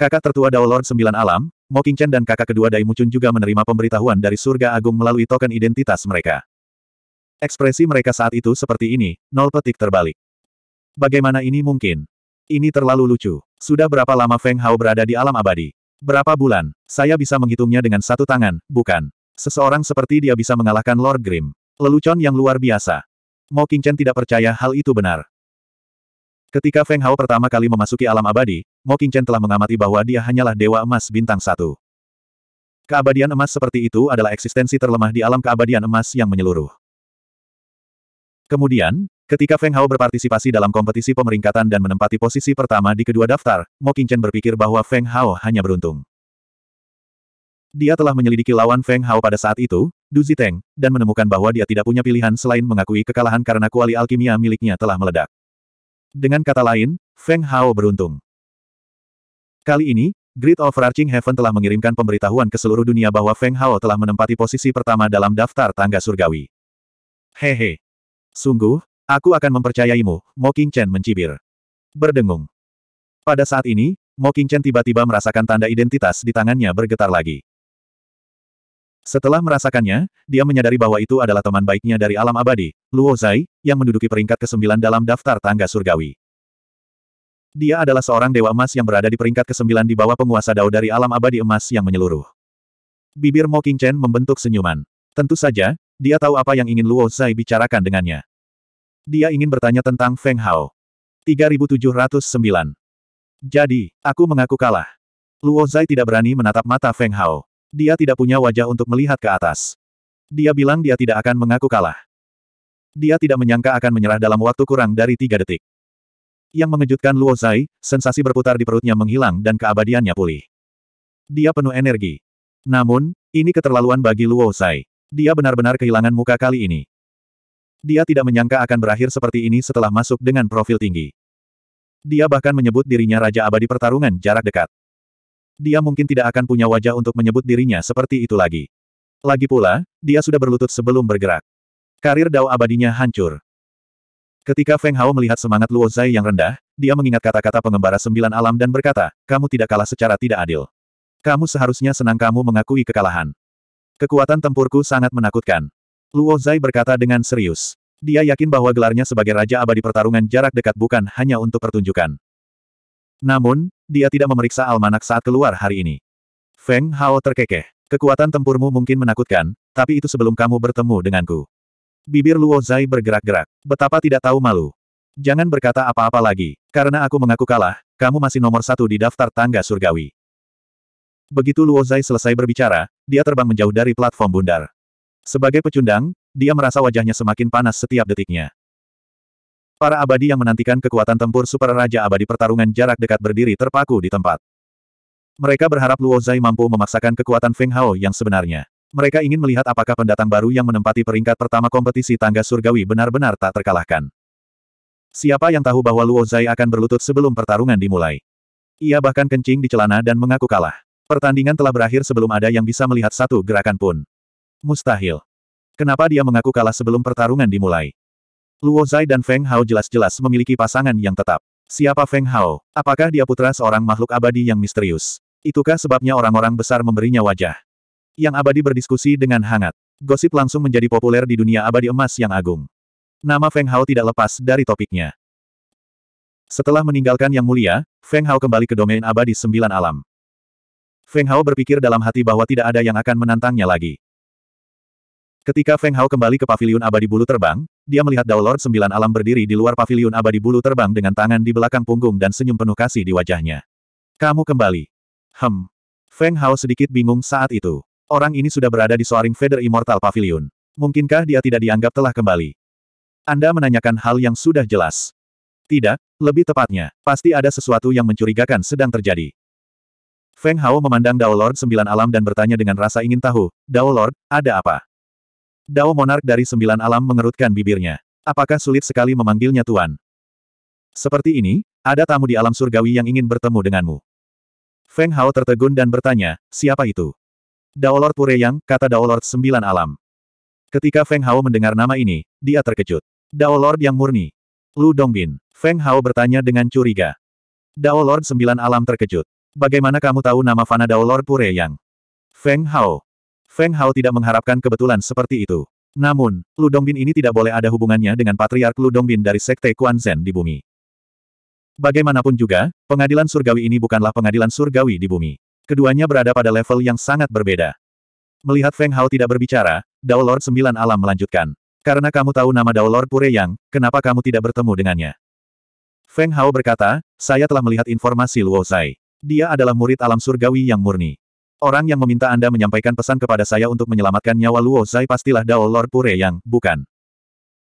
Kakak tertua Dao Lord Sembilan Alam, Mo Chen dan kakak kedua Dai Mucun juga menerima pemberitahuan dari Surga Agung melalui token identitas mereka. Ekspresi mereka saat itu seperti ini, nol petik terbalik. Bagaimana ini mungkin? Ini terlalu lucu. Sudah berapa lama Feng Hao berada di alam abadi? Berapa bulan? Saya bisa menghitungnya dengan satu tangan, bukan? Seseorang seperti dia bisa mengalahkan Lord Grim. Lelucon yang luar biasa. Mo Chen tidak percaya hal itu benar. Ketika Feng Hao pertama kali memasuki alam abadi, Mo Chen telah mengamati bahwa dia hanyalah dewa emas bintang satu. Keabadian emas seperti itu adalah eksistensi terlemah di alam keabadian emas yang menyeluruh. Kemudian, Ketika Feng Hao berpartisipasi dalam kompetisi pemeringkatan dan menempati posisi pertama di kedua daftar, Mo Qingchen berpikir bahwa Feng Hao hanya beruntung. Dia telah menyelidiki lawan Feng Hao pada saat itu, Du Ziteng, dan menemukan bahwa dia tidak punya pilihan selain mengakui kekalahan karena kuali alkimia miliknya telah meledak. Dengan kata lain, Feng Hao beruntung. Kali ini, Great Overarching Heaven telah mengirimkan pemberitahuan ke seluruh dunia bahwa Feng Hao telah menempati posisi pertama dalam daftar tangga surgawi. Hehe. Sungguh, Aku akan mempercayaimu, Mo King Chen mencibir. Berdengung. Pada saat ini, Mo King Chen tiba-tiba merasakan tanda identitas di tangannya bergetar lagi. Setelah merasakannya, dia menyadari bahwa itu adalah teman baiknya dari alam abadi, Luo Zai, yang menduduki peringkat ke-9 dalam daftar tangga surgawi. Dia adalah seorang dewa emas yang berada di peringkat ke-9 di bawah penguasa dao dari alam abadi emas yang menyeluruh. Bibir Mo King Chen membentuk senyuman. Tentu saja, dia tahu apa yang ingin Luo Zai bicarakan dengannya. Dia ingin bertanya tentang Feng Hao. 3709. Jadi, aku mengaku kalah. Luo Zai tidak berani menatap mata Feng Hao. Dia tidak punya wajah untuk melihat ke atas. Dia bilang dia tidak akan mengaku kalah. Dia tidak menyangka akan menyerah dalam waktu kurang dari tiga detik. Yang mengejutkan Luo Zai, sensasi berputar di perutnya menghilang dan keabadiannya pulih. Dia penuh energi. Namun, ini keterlaluan bagi Luo Zai. Dia benar-benar kehilangan muka kali ini. Dia tidak menyangka akan berakhir seperti ini setelah masuk dengan profil tinggi. Dia bahkan menyebut dirinya Raja Abadi Pertarungan jarak dekat. Dia mungkin tidak akan punya wajah untuk menyebut dirinya seperti itu lagi. Lagi pula, dia sudah berlutut sebelum bergerak. Karir Dao abadinya hancur. Ketika Feng Hao melihat semangat Luo Zai yang rendah, dia mengingat kata-kata pengembara sembilan alam dan berkata, kamu tidak kalah secara tidak adil. Kamu seharusnya senang kamu mengakui kekalahan. Kekuatan tempurku sangat menakutkan. Luo Zai berkata dengan serius. Dia yakin bahwa gelarnya sebagai Raja Abadi Pertarungan jarak dekat bukan hanya untuk pertunjukan. Namun, dia tidak memeriksa almanak saat keluar hari ini. Feng Hao terkekeh. Kekuatan tempurmu mungkin menakutkan, tapi itu sebelum kamu bertemu denganku. Bibir Luo Zai bergerak-gerak. Betapa tidak tahu malu. Jangan berkata apa-apa lagi, karena aku mengaku kalah, kamu masih nomor satu di daftar tangga surgawi. Begitu Luo Zai selesai berbicara, dia terbang menjauh dari platform bundar. Sebagai pecundang, dia merasa wajahnya semakin panas setiap detiknya. Para abadi yang menantikan kekuatan tempur Super Raja Abadi pertarungan jarak dekat berdiri terpaku di tempat. Mereka berharap Luo Zai mampu memaksakan kekuatan Feng Hao yang sebenarnya. Mereka ingin melihat apakah pendatang baru yang menempati peringkat pertama kompetisi tangga surgawi benar-benar tak terkalahkan. Siapa yang tahu bahwa Luo Zai akan berlutut sebelum pertarungan dimulai? Ia bahkan kencing di celana dan mengaku kalah. Pertandingan telah berakhir sebelum ada yang bisa melihat satu gerakan pun. Mustahil. Kenapa dia mengaku kalah sebelum pertarungan dimulai? Luo Zai dan Feng Hao jelas-jelas memiliki pasangan yang tetap. Siapa Feng Hao? Apakah dia putra seorang makhluk abadi yang misterius? Itukah sebabnya orang-orang besar memberinya wajah? Yang abadi berdiskusi dengan hangat. Gosip langsung menjadi populer di dunia abadi emas yang agung. Nama Feng Hao tidak lepas dari topiknya. Setelah meninggalkan Yang Mulia, Feng Hao kembali ke domain abadi sembilan alam. Feng Hao berpikir dalam hati bahwa tidak ada yang akan menantangnya lagi. Ketika Feng Hao kembali ke Paviliun abadi bulu terbang, dia melihat Dao Lord Sembilan Alam berdiri di luar Paviliun abadi bulu terbang dengan tangan di belakang punggung dan senyum penuh kasih di wajahnya. Kamu kembali. Hem. Feng Hao sedikit bingung saat itu. Orang ini sudah berada di Soaring Feather Immortal Pavilion. Mungkinkah dia tidak dianggap telah kembali? Anda menanyakan hal yang sudah jelas. Tidak, lebih tepatnya, pasti ada sesuatu yang mencurigakan sedang terjadi. Feng Hao memandang Dao Lord Sembilan Alam dan bertanya dengan rasa ingin tahu, Dao Lord, ada apa? Dao Monark dari Sembilan Alam mengerutkan bibirnya. Apakah sulit sekali memanggilnya Tuan? Seperti ini, ada tamu di alam surgawi yang ingin bertemu denganmu. Feng Hao tertegun dan bertanya, siapa itu? Daolord Pureyang, kata Lord Sembilan Alam. Ketika Feng Hao mendengar nama ini, dia terkejut. Lord yang murni. Lu Dongbin. Feng Hao bertanya dengan curiga. Lord Sembilan Alam terkejut. Bagaimana kamu tahu nama Fana Daolord Pureyang? Feng Hao. Feng Hao tidak mengharapkan kebetulan seperti itu. Namun, Lu Dongbin ini tidak boleh ada hubungannya dengan Patriark Lu Dongbin dari Sekte Kuan Zen di bumi. Bagaimanapun juga, pengadilan surgawi ini bukanlah pengadilan surgawi di bumi. Keduanya berada pada level yang sangat berbeda. Melihat Feng Hao tidak berbicara, Dao Lord Sembilan Alam melanjutkan. Karena kamu tahu nama Dao Lord Pure Yang, kenapa kamu tidak bertemu dengannya? Feng Hao berkata, saya telah melihat informasi Luo Zai. Dia adalah murid alam surgawi yang murni. Orang yang meminta Anda menyampaikan pesan kepada saya untuk menyelamatkan nyawa Luo Zai pastilah Dao Lord Pure yang, bukan.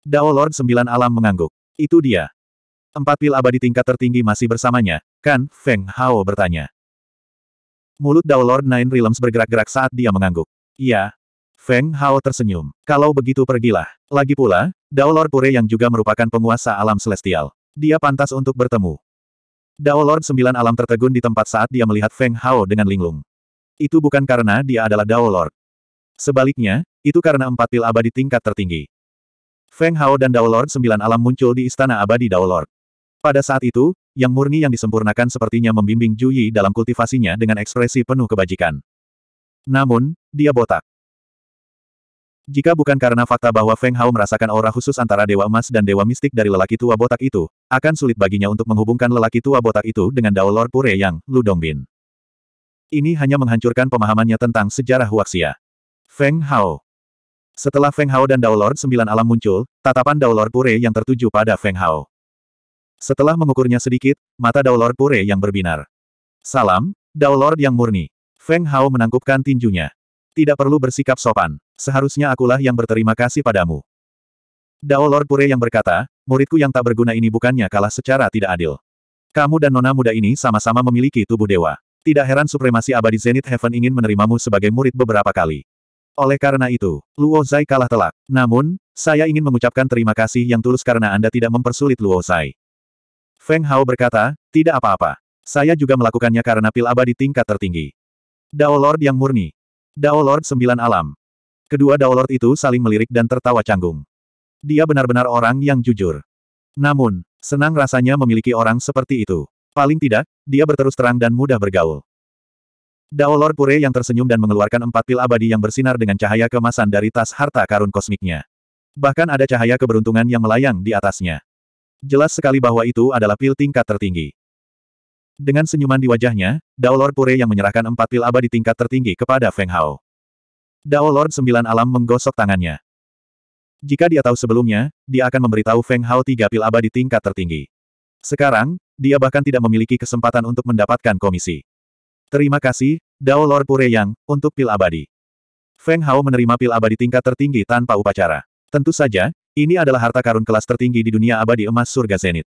Dao Lord Sembilan Alam mengangguk. Itu dia. Empat pil abadi tingkat tertinggi masih bersamanya, kan? Feng Hao bertanya. Mulut Dao Lord Nine Realms bergerak-gerak saat dia mengangguk. Iya. Feng Hao tersenyum. Kalau begitu pergilah. Lagi pula, Dao Lord Pure yang juga merupakan penguasa alam celestial. Dia pantas untuk bertemu. Dao Lord Sembilan Alam tertegun di tempat saat dia melihat Feng Hao dengan linglung. Itu bukan karena dia adalah Dao Lord. Sebaliknya, itu karena empat pil abadi tingkat tertinggi. Feng Hao dan Dao Lord sembilan alam muncul di istana abadi Dao Lord. Pada saat itu, yang murni yang disempurnakan sepertinya membimbing Ju Yi dalam kultivasinya dengan ekspresi penuh kebajikan. Namun, dia botak. Jika bukan karena fakta bahwa Feng Hao merasakan aura khusus antara Dewa Emas dan Dewa Mistik dari lelaki tua botak itu, akan sulit baginya untuk menghubungkan lelaki tua botak itu dengan Dao Lord Pure Yang, Lu Dongbin. Ini hanya menghancurkan pemahamannya tentang sejarah Huaxia. Feng Hao Setelah Feng Hao dan Dao Lord Sembilan Alam muncul, tatapan Dao Lord Pure yang tertuju pada Feng Hao. Setelah mengukurnya sedikit, mata Dao Lord Pure yang berbinar. Salam, Dao Lord yang murni. Feng Hao menangkupkan tinjunya. Tidak perlu bersikap sopan. Seharusnya akulah yang berterima kasih padamu. Dao Lord Pure yang berkata, muridku yang tak berguna ini bukannya kalah secara tidak adil. Kamu dan nona muda ini sama-sama memiliki tubuh dewa. Tidak heran supremasi abadi Zenith Heaven ingin menerimamu sebagai murid beberapa kali. Oleh karena itu, Luo Zai kalah telak. Namun, saya ingin mengucapkan terima kasih yang tulus karena Anda tidak mempersulit Luo Zai. Feng Hao berkata, tidak apa-apa. Saya juga melakukannya karena pil abadi tingkat tertinggi. Dao Lord yang murni. Dao Lord sembilan alam. Kedua Dao Lord itu saling melirik dan tertawa canggung. Dia benar-benar orang yang jujur. Namun, senang rasanya memiliki orang seperti itu. Paling tidak, dia berterus terang dan mudah bergaul. Dao Lord Pure yang tersenyum dan mengeluarkan empat pil abadi yang bersinar dengan cahaya kemasan dari tas harta karun kosmiknya. Bahkan ada cahaya keberuntungan yang melayang di atasnya. Jelas sekali bahwa itu adalah pil tingkat tertinggi. Dengan senyuman di wajahnya, Dao Lord Pure yang menyerahkan empat pil abadi tingkat tertinggi kepada Feng Hao. Dao Lord Sembilan Alam menggosok tangannya. Jika dia tahu sebelumnya, dia akan memberitahu Feng Hao tiga pil abadi tingkat tertinggi. Sekarang, dia bahkan tidak memiliki kesempatan untuk mendapatkan komisi. Terima kasih, Dao Lord Pureyang, untuk pil abadi. Feng Hao menerima pil abadi tingkat tertinggi tanpa upacara. Tentu saja, ini adalah harta karun kelas tertinggi di dunia abadi emas surga Zenit.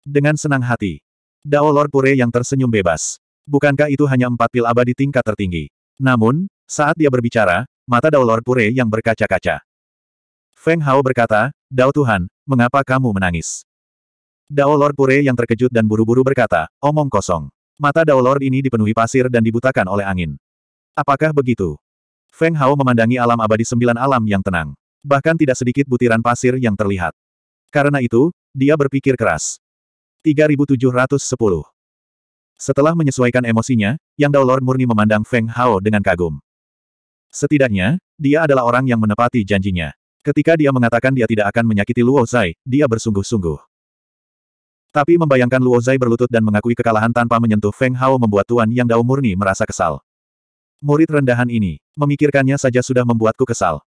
Dengan senang hati, Dao Lord Pure yang tersenyum bebas. Bukankah itu hanya empat pil abadi tingkat tertinggi? Namun, saat dia berbicara, mata Dao Lord Pure yang berkaca-kaca. Feng Hao berkata, Dao Tuhan, mengapa kamu menangis? Dao Lord Pure yang terkejut dan buru-buru berkata, omong kosong. Mata Dao Lord ini dipenuhi pasir dan dibutakan oleh angin. Apakah begitu? Feng Hao memandangi alam abadi sembilan alam yang tenang. Bahkan tidak sedikit butiran pasir yang terlihat. Karena itu, dia berpikir keras. 3710 Setelah menyesuaikan emosinya, Yang Dao Lord murni memandang Feng Hao dengan kagum. Setidaknya, dia adalah orang yang menepati janjinya. Ketika dia mengatakan dia tidak akan menyakiti Luo Zai, dia bersungguh-sungguh. Tapi membayangkan Luo Zai berlutut dan mengakui kekalahan tanpa menyentuh Feng Hao membuat Tuan Yang Dao murni merasa kesal. Murid rendahan ini, memikirkannya saja sudah membuatku kesal.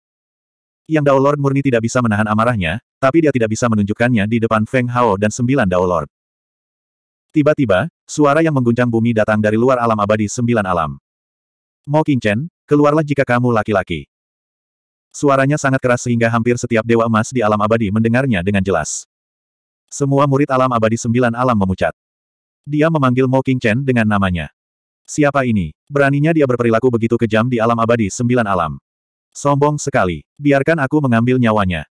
Yang Dao Lord murni tidak bisa menahan amarahnya, tapi dia tidak bisa menunjukkannya di depan Feng Hao dan sembilan Dao Lord. Tiba-tiba, suara yang mengguncang bumi datang dari luar alam abadi sembilan alam. Mo Chen, keluarlah jika kamu laki-laki. Suaranya sangat keras sehingga hampir setiap dewa emas di alam abadi mendengarnya dengan jelas. Semua murid alam abadi sembilan alam memucat. Dia memanggil Mo King Chen dengan namanya. Siapa ini? Beraninya dia berperilaku begitu kejam di alam abadi sembilan alam. Sombong sekali. Biarkan aku mengambil nyawanya.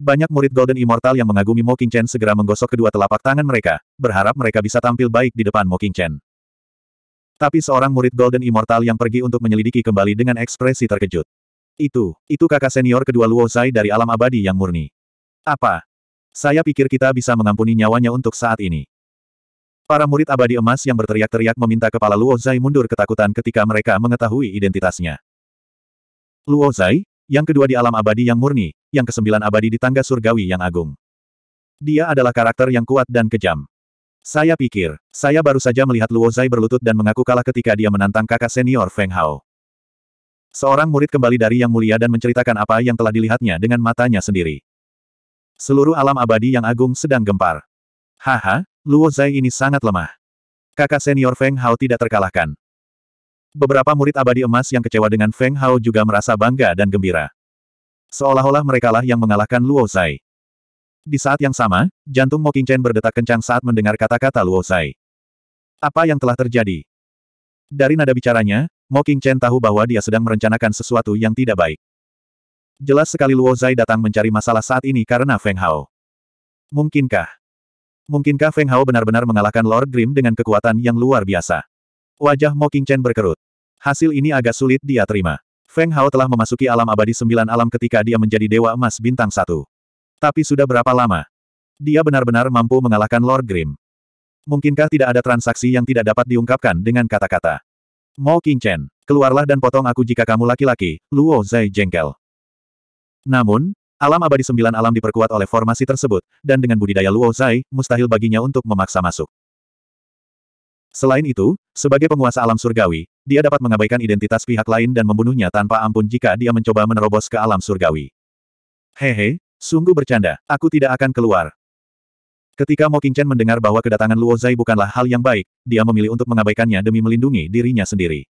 Banyak murid Golden Immortal yang mengagumi Mo King Chen segera menggosok kedua telapak tangan mereka, berharap mereka bisa tampil baik di depan Mo King Chen. Tapi seorang murid Golden Immortal yang pergi untuk menyelidiki kembali dengan ekspresi terkejut. Itu, itu kakak senior kedua Luo Zai dari alam abadi yang murni. Apa, saya pikir kita bisa mengampuni nyawanya untuk saat ini. Para murid abadi emas yang berteriak-teriak meminta kepala Luo Zai mundur ketakutan ketika mereka mengetahui identitasnya. Luo Zai, yang kedua di alam abadi yang murni, yang kesembilan abadi di tangga surgawi yang agung. Dia adalah karakter yang kuat dan kejam. Saya pikir, saya baru saja melihat Luo Zai berlutut dan mengaku kalah ketika dia menantang kakak senior Feng Hao. Seorang murid kembali dari Yang Mulia dan menceritakan apa yang telah dilihatnya dengan matanya sendiri seluruh alam abadi yang agung sedang gempar. Haha, Luo Zai ini sangat lemah. Kakak senior Feng Hao tidak terkalahkan. Beberapa murid abadi emas yang kecewa dengan Feng Hao juga merasa bangga dan gembira. Seolah-olah merekalah yang mengalahkan Luo Zai. Di saat yang sama, jantung Mo Qingchen berdetak kencang saat mendengar kata-kata Luo Zai. Apa yang telah terjadi? Dari nada bicaranya, Mo Qingchen tahu bahwa dia sedang merencanakan sesuatu yang tidak baik. Jelas sekali Luo Zai datang mencari masalah saat ini karena Feng Hao. Mungkinkah? Mungkinkah Feng Hao benar-benar mengalahkan Lord Grim dengan kekuatan yang luar biasa? Wajah Mo Chen berkerut. Hasil ini agak sulit dia terima. Feng Hao telah memasuki alam abadi sembilan alam ketika dia menjadi Dewa Emas Bintang Satu. Tapi sudah berapa lama? Dia benar-benar mampu mengalahkan Lord Grim. Mungkinkah tidak ada transaksi yang tidak dapat diungkapkan dengan kata-kata? Mo Chen, keluarlah dan potong aku jika kamu laki-laki, Luo Zai jengkel. Namun, alam abadi sembilan alam diperkuat oleh formasi tersebut, dan dengan budidaya Luo Zai, mustahil baginya untuk memaksa masuk. Selain itu, sebagai penguasa alam surgawi, dia dapat mengabaikan identitas pihak lain dan membunuhnya tanpa ampun jika dia mencoba menerobos ke alam surgawi. Hehe, sungguh bercanda, aku tidak akan keluar. Ketika Mo Qingchen mendengar bahwa kedatangan Luo Zai bukanlah hal yang baik, dia memilih untuk mengabaikannya demi melindungi dirinya sendiri.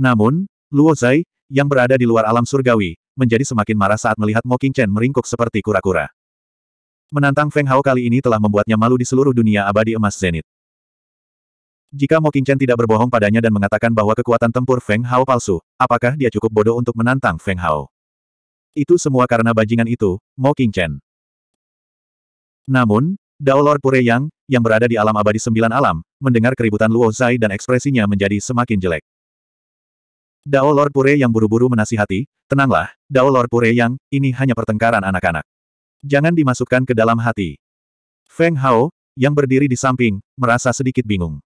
Namun, Luo Zai, yang berada di luar alam surgawi, menjadi semakin marah saat melihat Mocking Chen meringkuk seperti kura-kura. Menantang Feng Hao kali ini telah membuatnya malu di seluruh dunia abadi emas Zenit. Jika Mocking Chen tidak berbohong padanya dan mengatakan bahwa kekuatan tempur Feng Hao palsu, apakah dia cukup bodoh untuk menantang Feng Hao? Itu semua karena bajingan itu, Mocking Chen. Namun, Dao Lord Pure Yang, yang berada di alam abadi sembilan alam, mendengar keributan Luo Zai dan ekspresinya menjadi semakin jelek. Dao Lord Pure yang buru-buru menasihati, tenanglah, Dao Lord Pureyang, ini hanya pertengkaran anak-anak. Jangan dimasukkan ke dalam hati. Feng Hao, yang berdiri di samping, merasa sedikit bingung.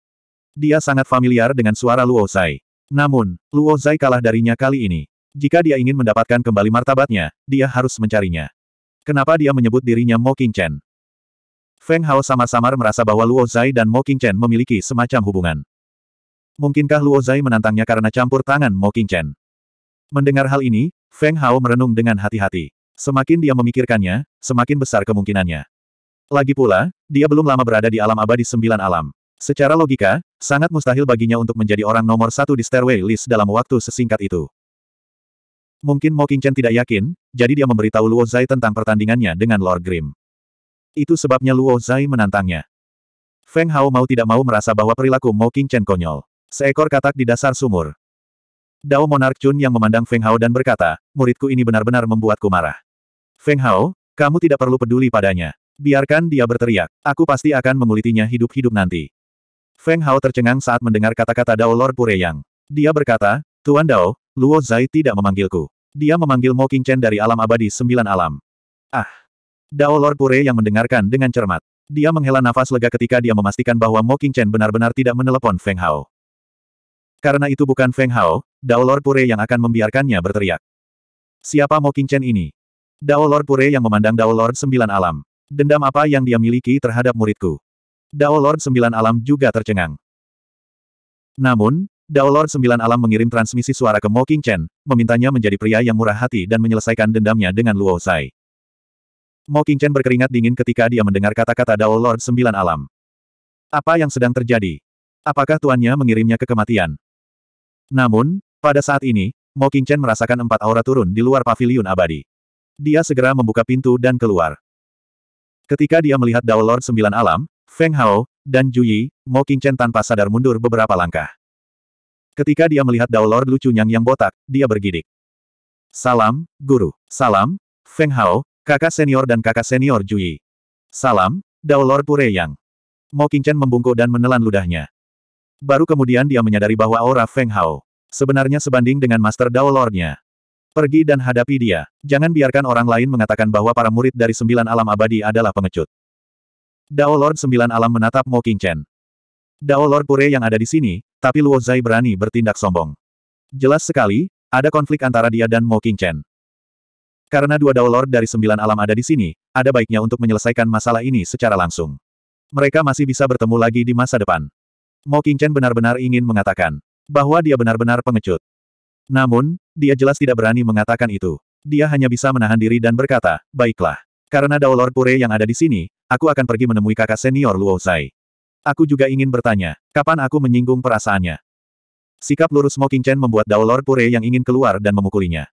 Dia sangat familiar dengan suara Luo Zai. Namun, Luo Zai kalah darinya kali ini. Jika dia ingin mendapatkan kembali martabatnya, dia harus mencarinya. Kenapa dia menyebut dirinya Mo Chen? Feng Hao samar-samar merasa bahwa Luo Zai dan Mo Chen memiliki semacam hubungan. Mungkinkah Luo Zai menantangnya karena campur tangan Mo Chen? Mendengar hal ini, Feng Hao merenung dengan hati-hati. Semakin dia memikirkannya, semakin besar kemungkinannya. Lagi pula, dia belum lama berada di alam abadi sembilan alam. Secara logika, sangat mustahil baginya untuk menjadi orang nomor satu di stairway list dalam waktu sesingkat itu. Mungkin Mo Qingchen tidak yakin, jadi dia memberitahu Luo Zai tentang pertandingannya dengan Lord Grim. Itu sebabnya Luo Zai menantangnya. Feng Hao mau tidak mau merasa bahwa perilaku Mo Qingchen konyol. Seekor katak di dasar sumur. Dao Monarch Chun yang memandang Feng Hao dan berkata, muridku ini benar-benar membuatku marah. Feng Hao, kamu tidak perlu peduli padanya. Biarkan dia berteriak, aku pasti akan mengulitinya hidup-hidup nanti. Feng Hao tercengang saat mendengar kata-kata Dao Lord yang. Dia berkata, Tuan Dao, Luo Zai tidak memanggilku. Dia memanggil Mo Chen dari alam abadi sembilan alam. Ah! Dao Lord Pure yang mendengarkan dengan cermat. Dia menghela nafas lega ketika dia memastikan bahwa Mo Chen benar-benar tidak menelepon Feng Hao. Karena itu bukan Feng Hao, Dao Lord Pure yang akan membiarkannya berteriak. Siapa Mo Chen ini? Dao Lord Pure yang memandang Dao Sembilan Alam. Dendam apa yang dia miliki terhadap muridku? Dao Sembilan Alam juga tercengang. Namun, Dao Sembilan Alam mengirim transmisi suara ke Mo Chen, memintanya menjadi pria yang murah hati dan menyelesaikan dendamnya dengan Luo Zai. Mo Chen berkeringat dingin ketika dia mendengar kata-kata Dao Sembilan Alam. Apa yang sedang terjadi? Apakah tuannya mengirimnya ke kematian? Namun, pada saat ini, Mo Chen merasakan empat aura turun di luar paviliun abadi. Dia segera membuka pintu dan keluar. Ketika dia melihat Dao Lord Sembilan Alam, Feng Hao, dan Ju Yi, Mo Chen tanpa sadar mundur beberapa langkah. Ketika dia melihat Dao Lord Lucu Yang yang botak, dia bergidik. Salam, Guru. Salam, Feng Hao, kakak senior dan kakak senior Ju Yi. Salam, Dao Lord Pure Yang. Mo Chen membungkuk dan menelan ludahnya. Baru kemudian dia menyadari bahwa aura Feng Hao. Sebenarnya sebanding dengan Master Dao Lordnya. Pergi dan hadapi dia. Jangan biarkan orang lain mengatakan bahwa para murid dari sembilan alam abadi adalah pengecut. Dao Lord sembilan alam menatap Mo Qingchen. Dao Lord Pure yang ada di sini, tapi Luo Zai berani bertindak sombong. Jelas sekali, ada konflik antara dia dan Mo King Chen. Karena dua Dao Lord dari sembilan alam ada di sini, ada baiknya untuk menyelesaikan masalah ini secara langsung. Mereka masih bisa bertemu lagi di masa depan. Mo King Chen benar-benar ingin mengatakan, bahwa dia benar-benar pengecut. Namun, dia jelas tidak berani mengatakan itu. Dia hanya bisa menahan diri dan berkata, baiklah. Karena Daolor Pure yang ada di sini, aku akan pergi menemui kakak senior Luo Zai. Aku juga ingin bertanya, kapan aku menyinggung perasaannya? Sikap lurus Smoking Chen membuat Daolor Pure yang ingin keluar dan memukulinya.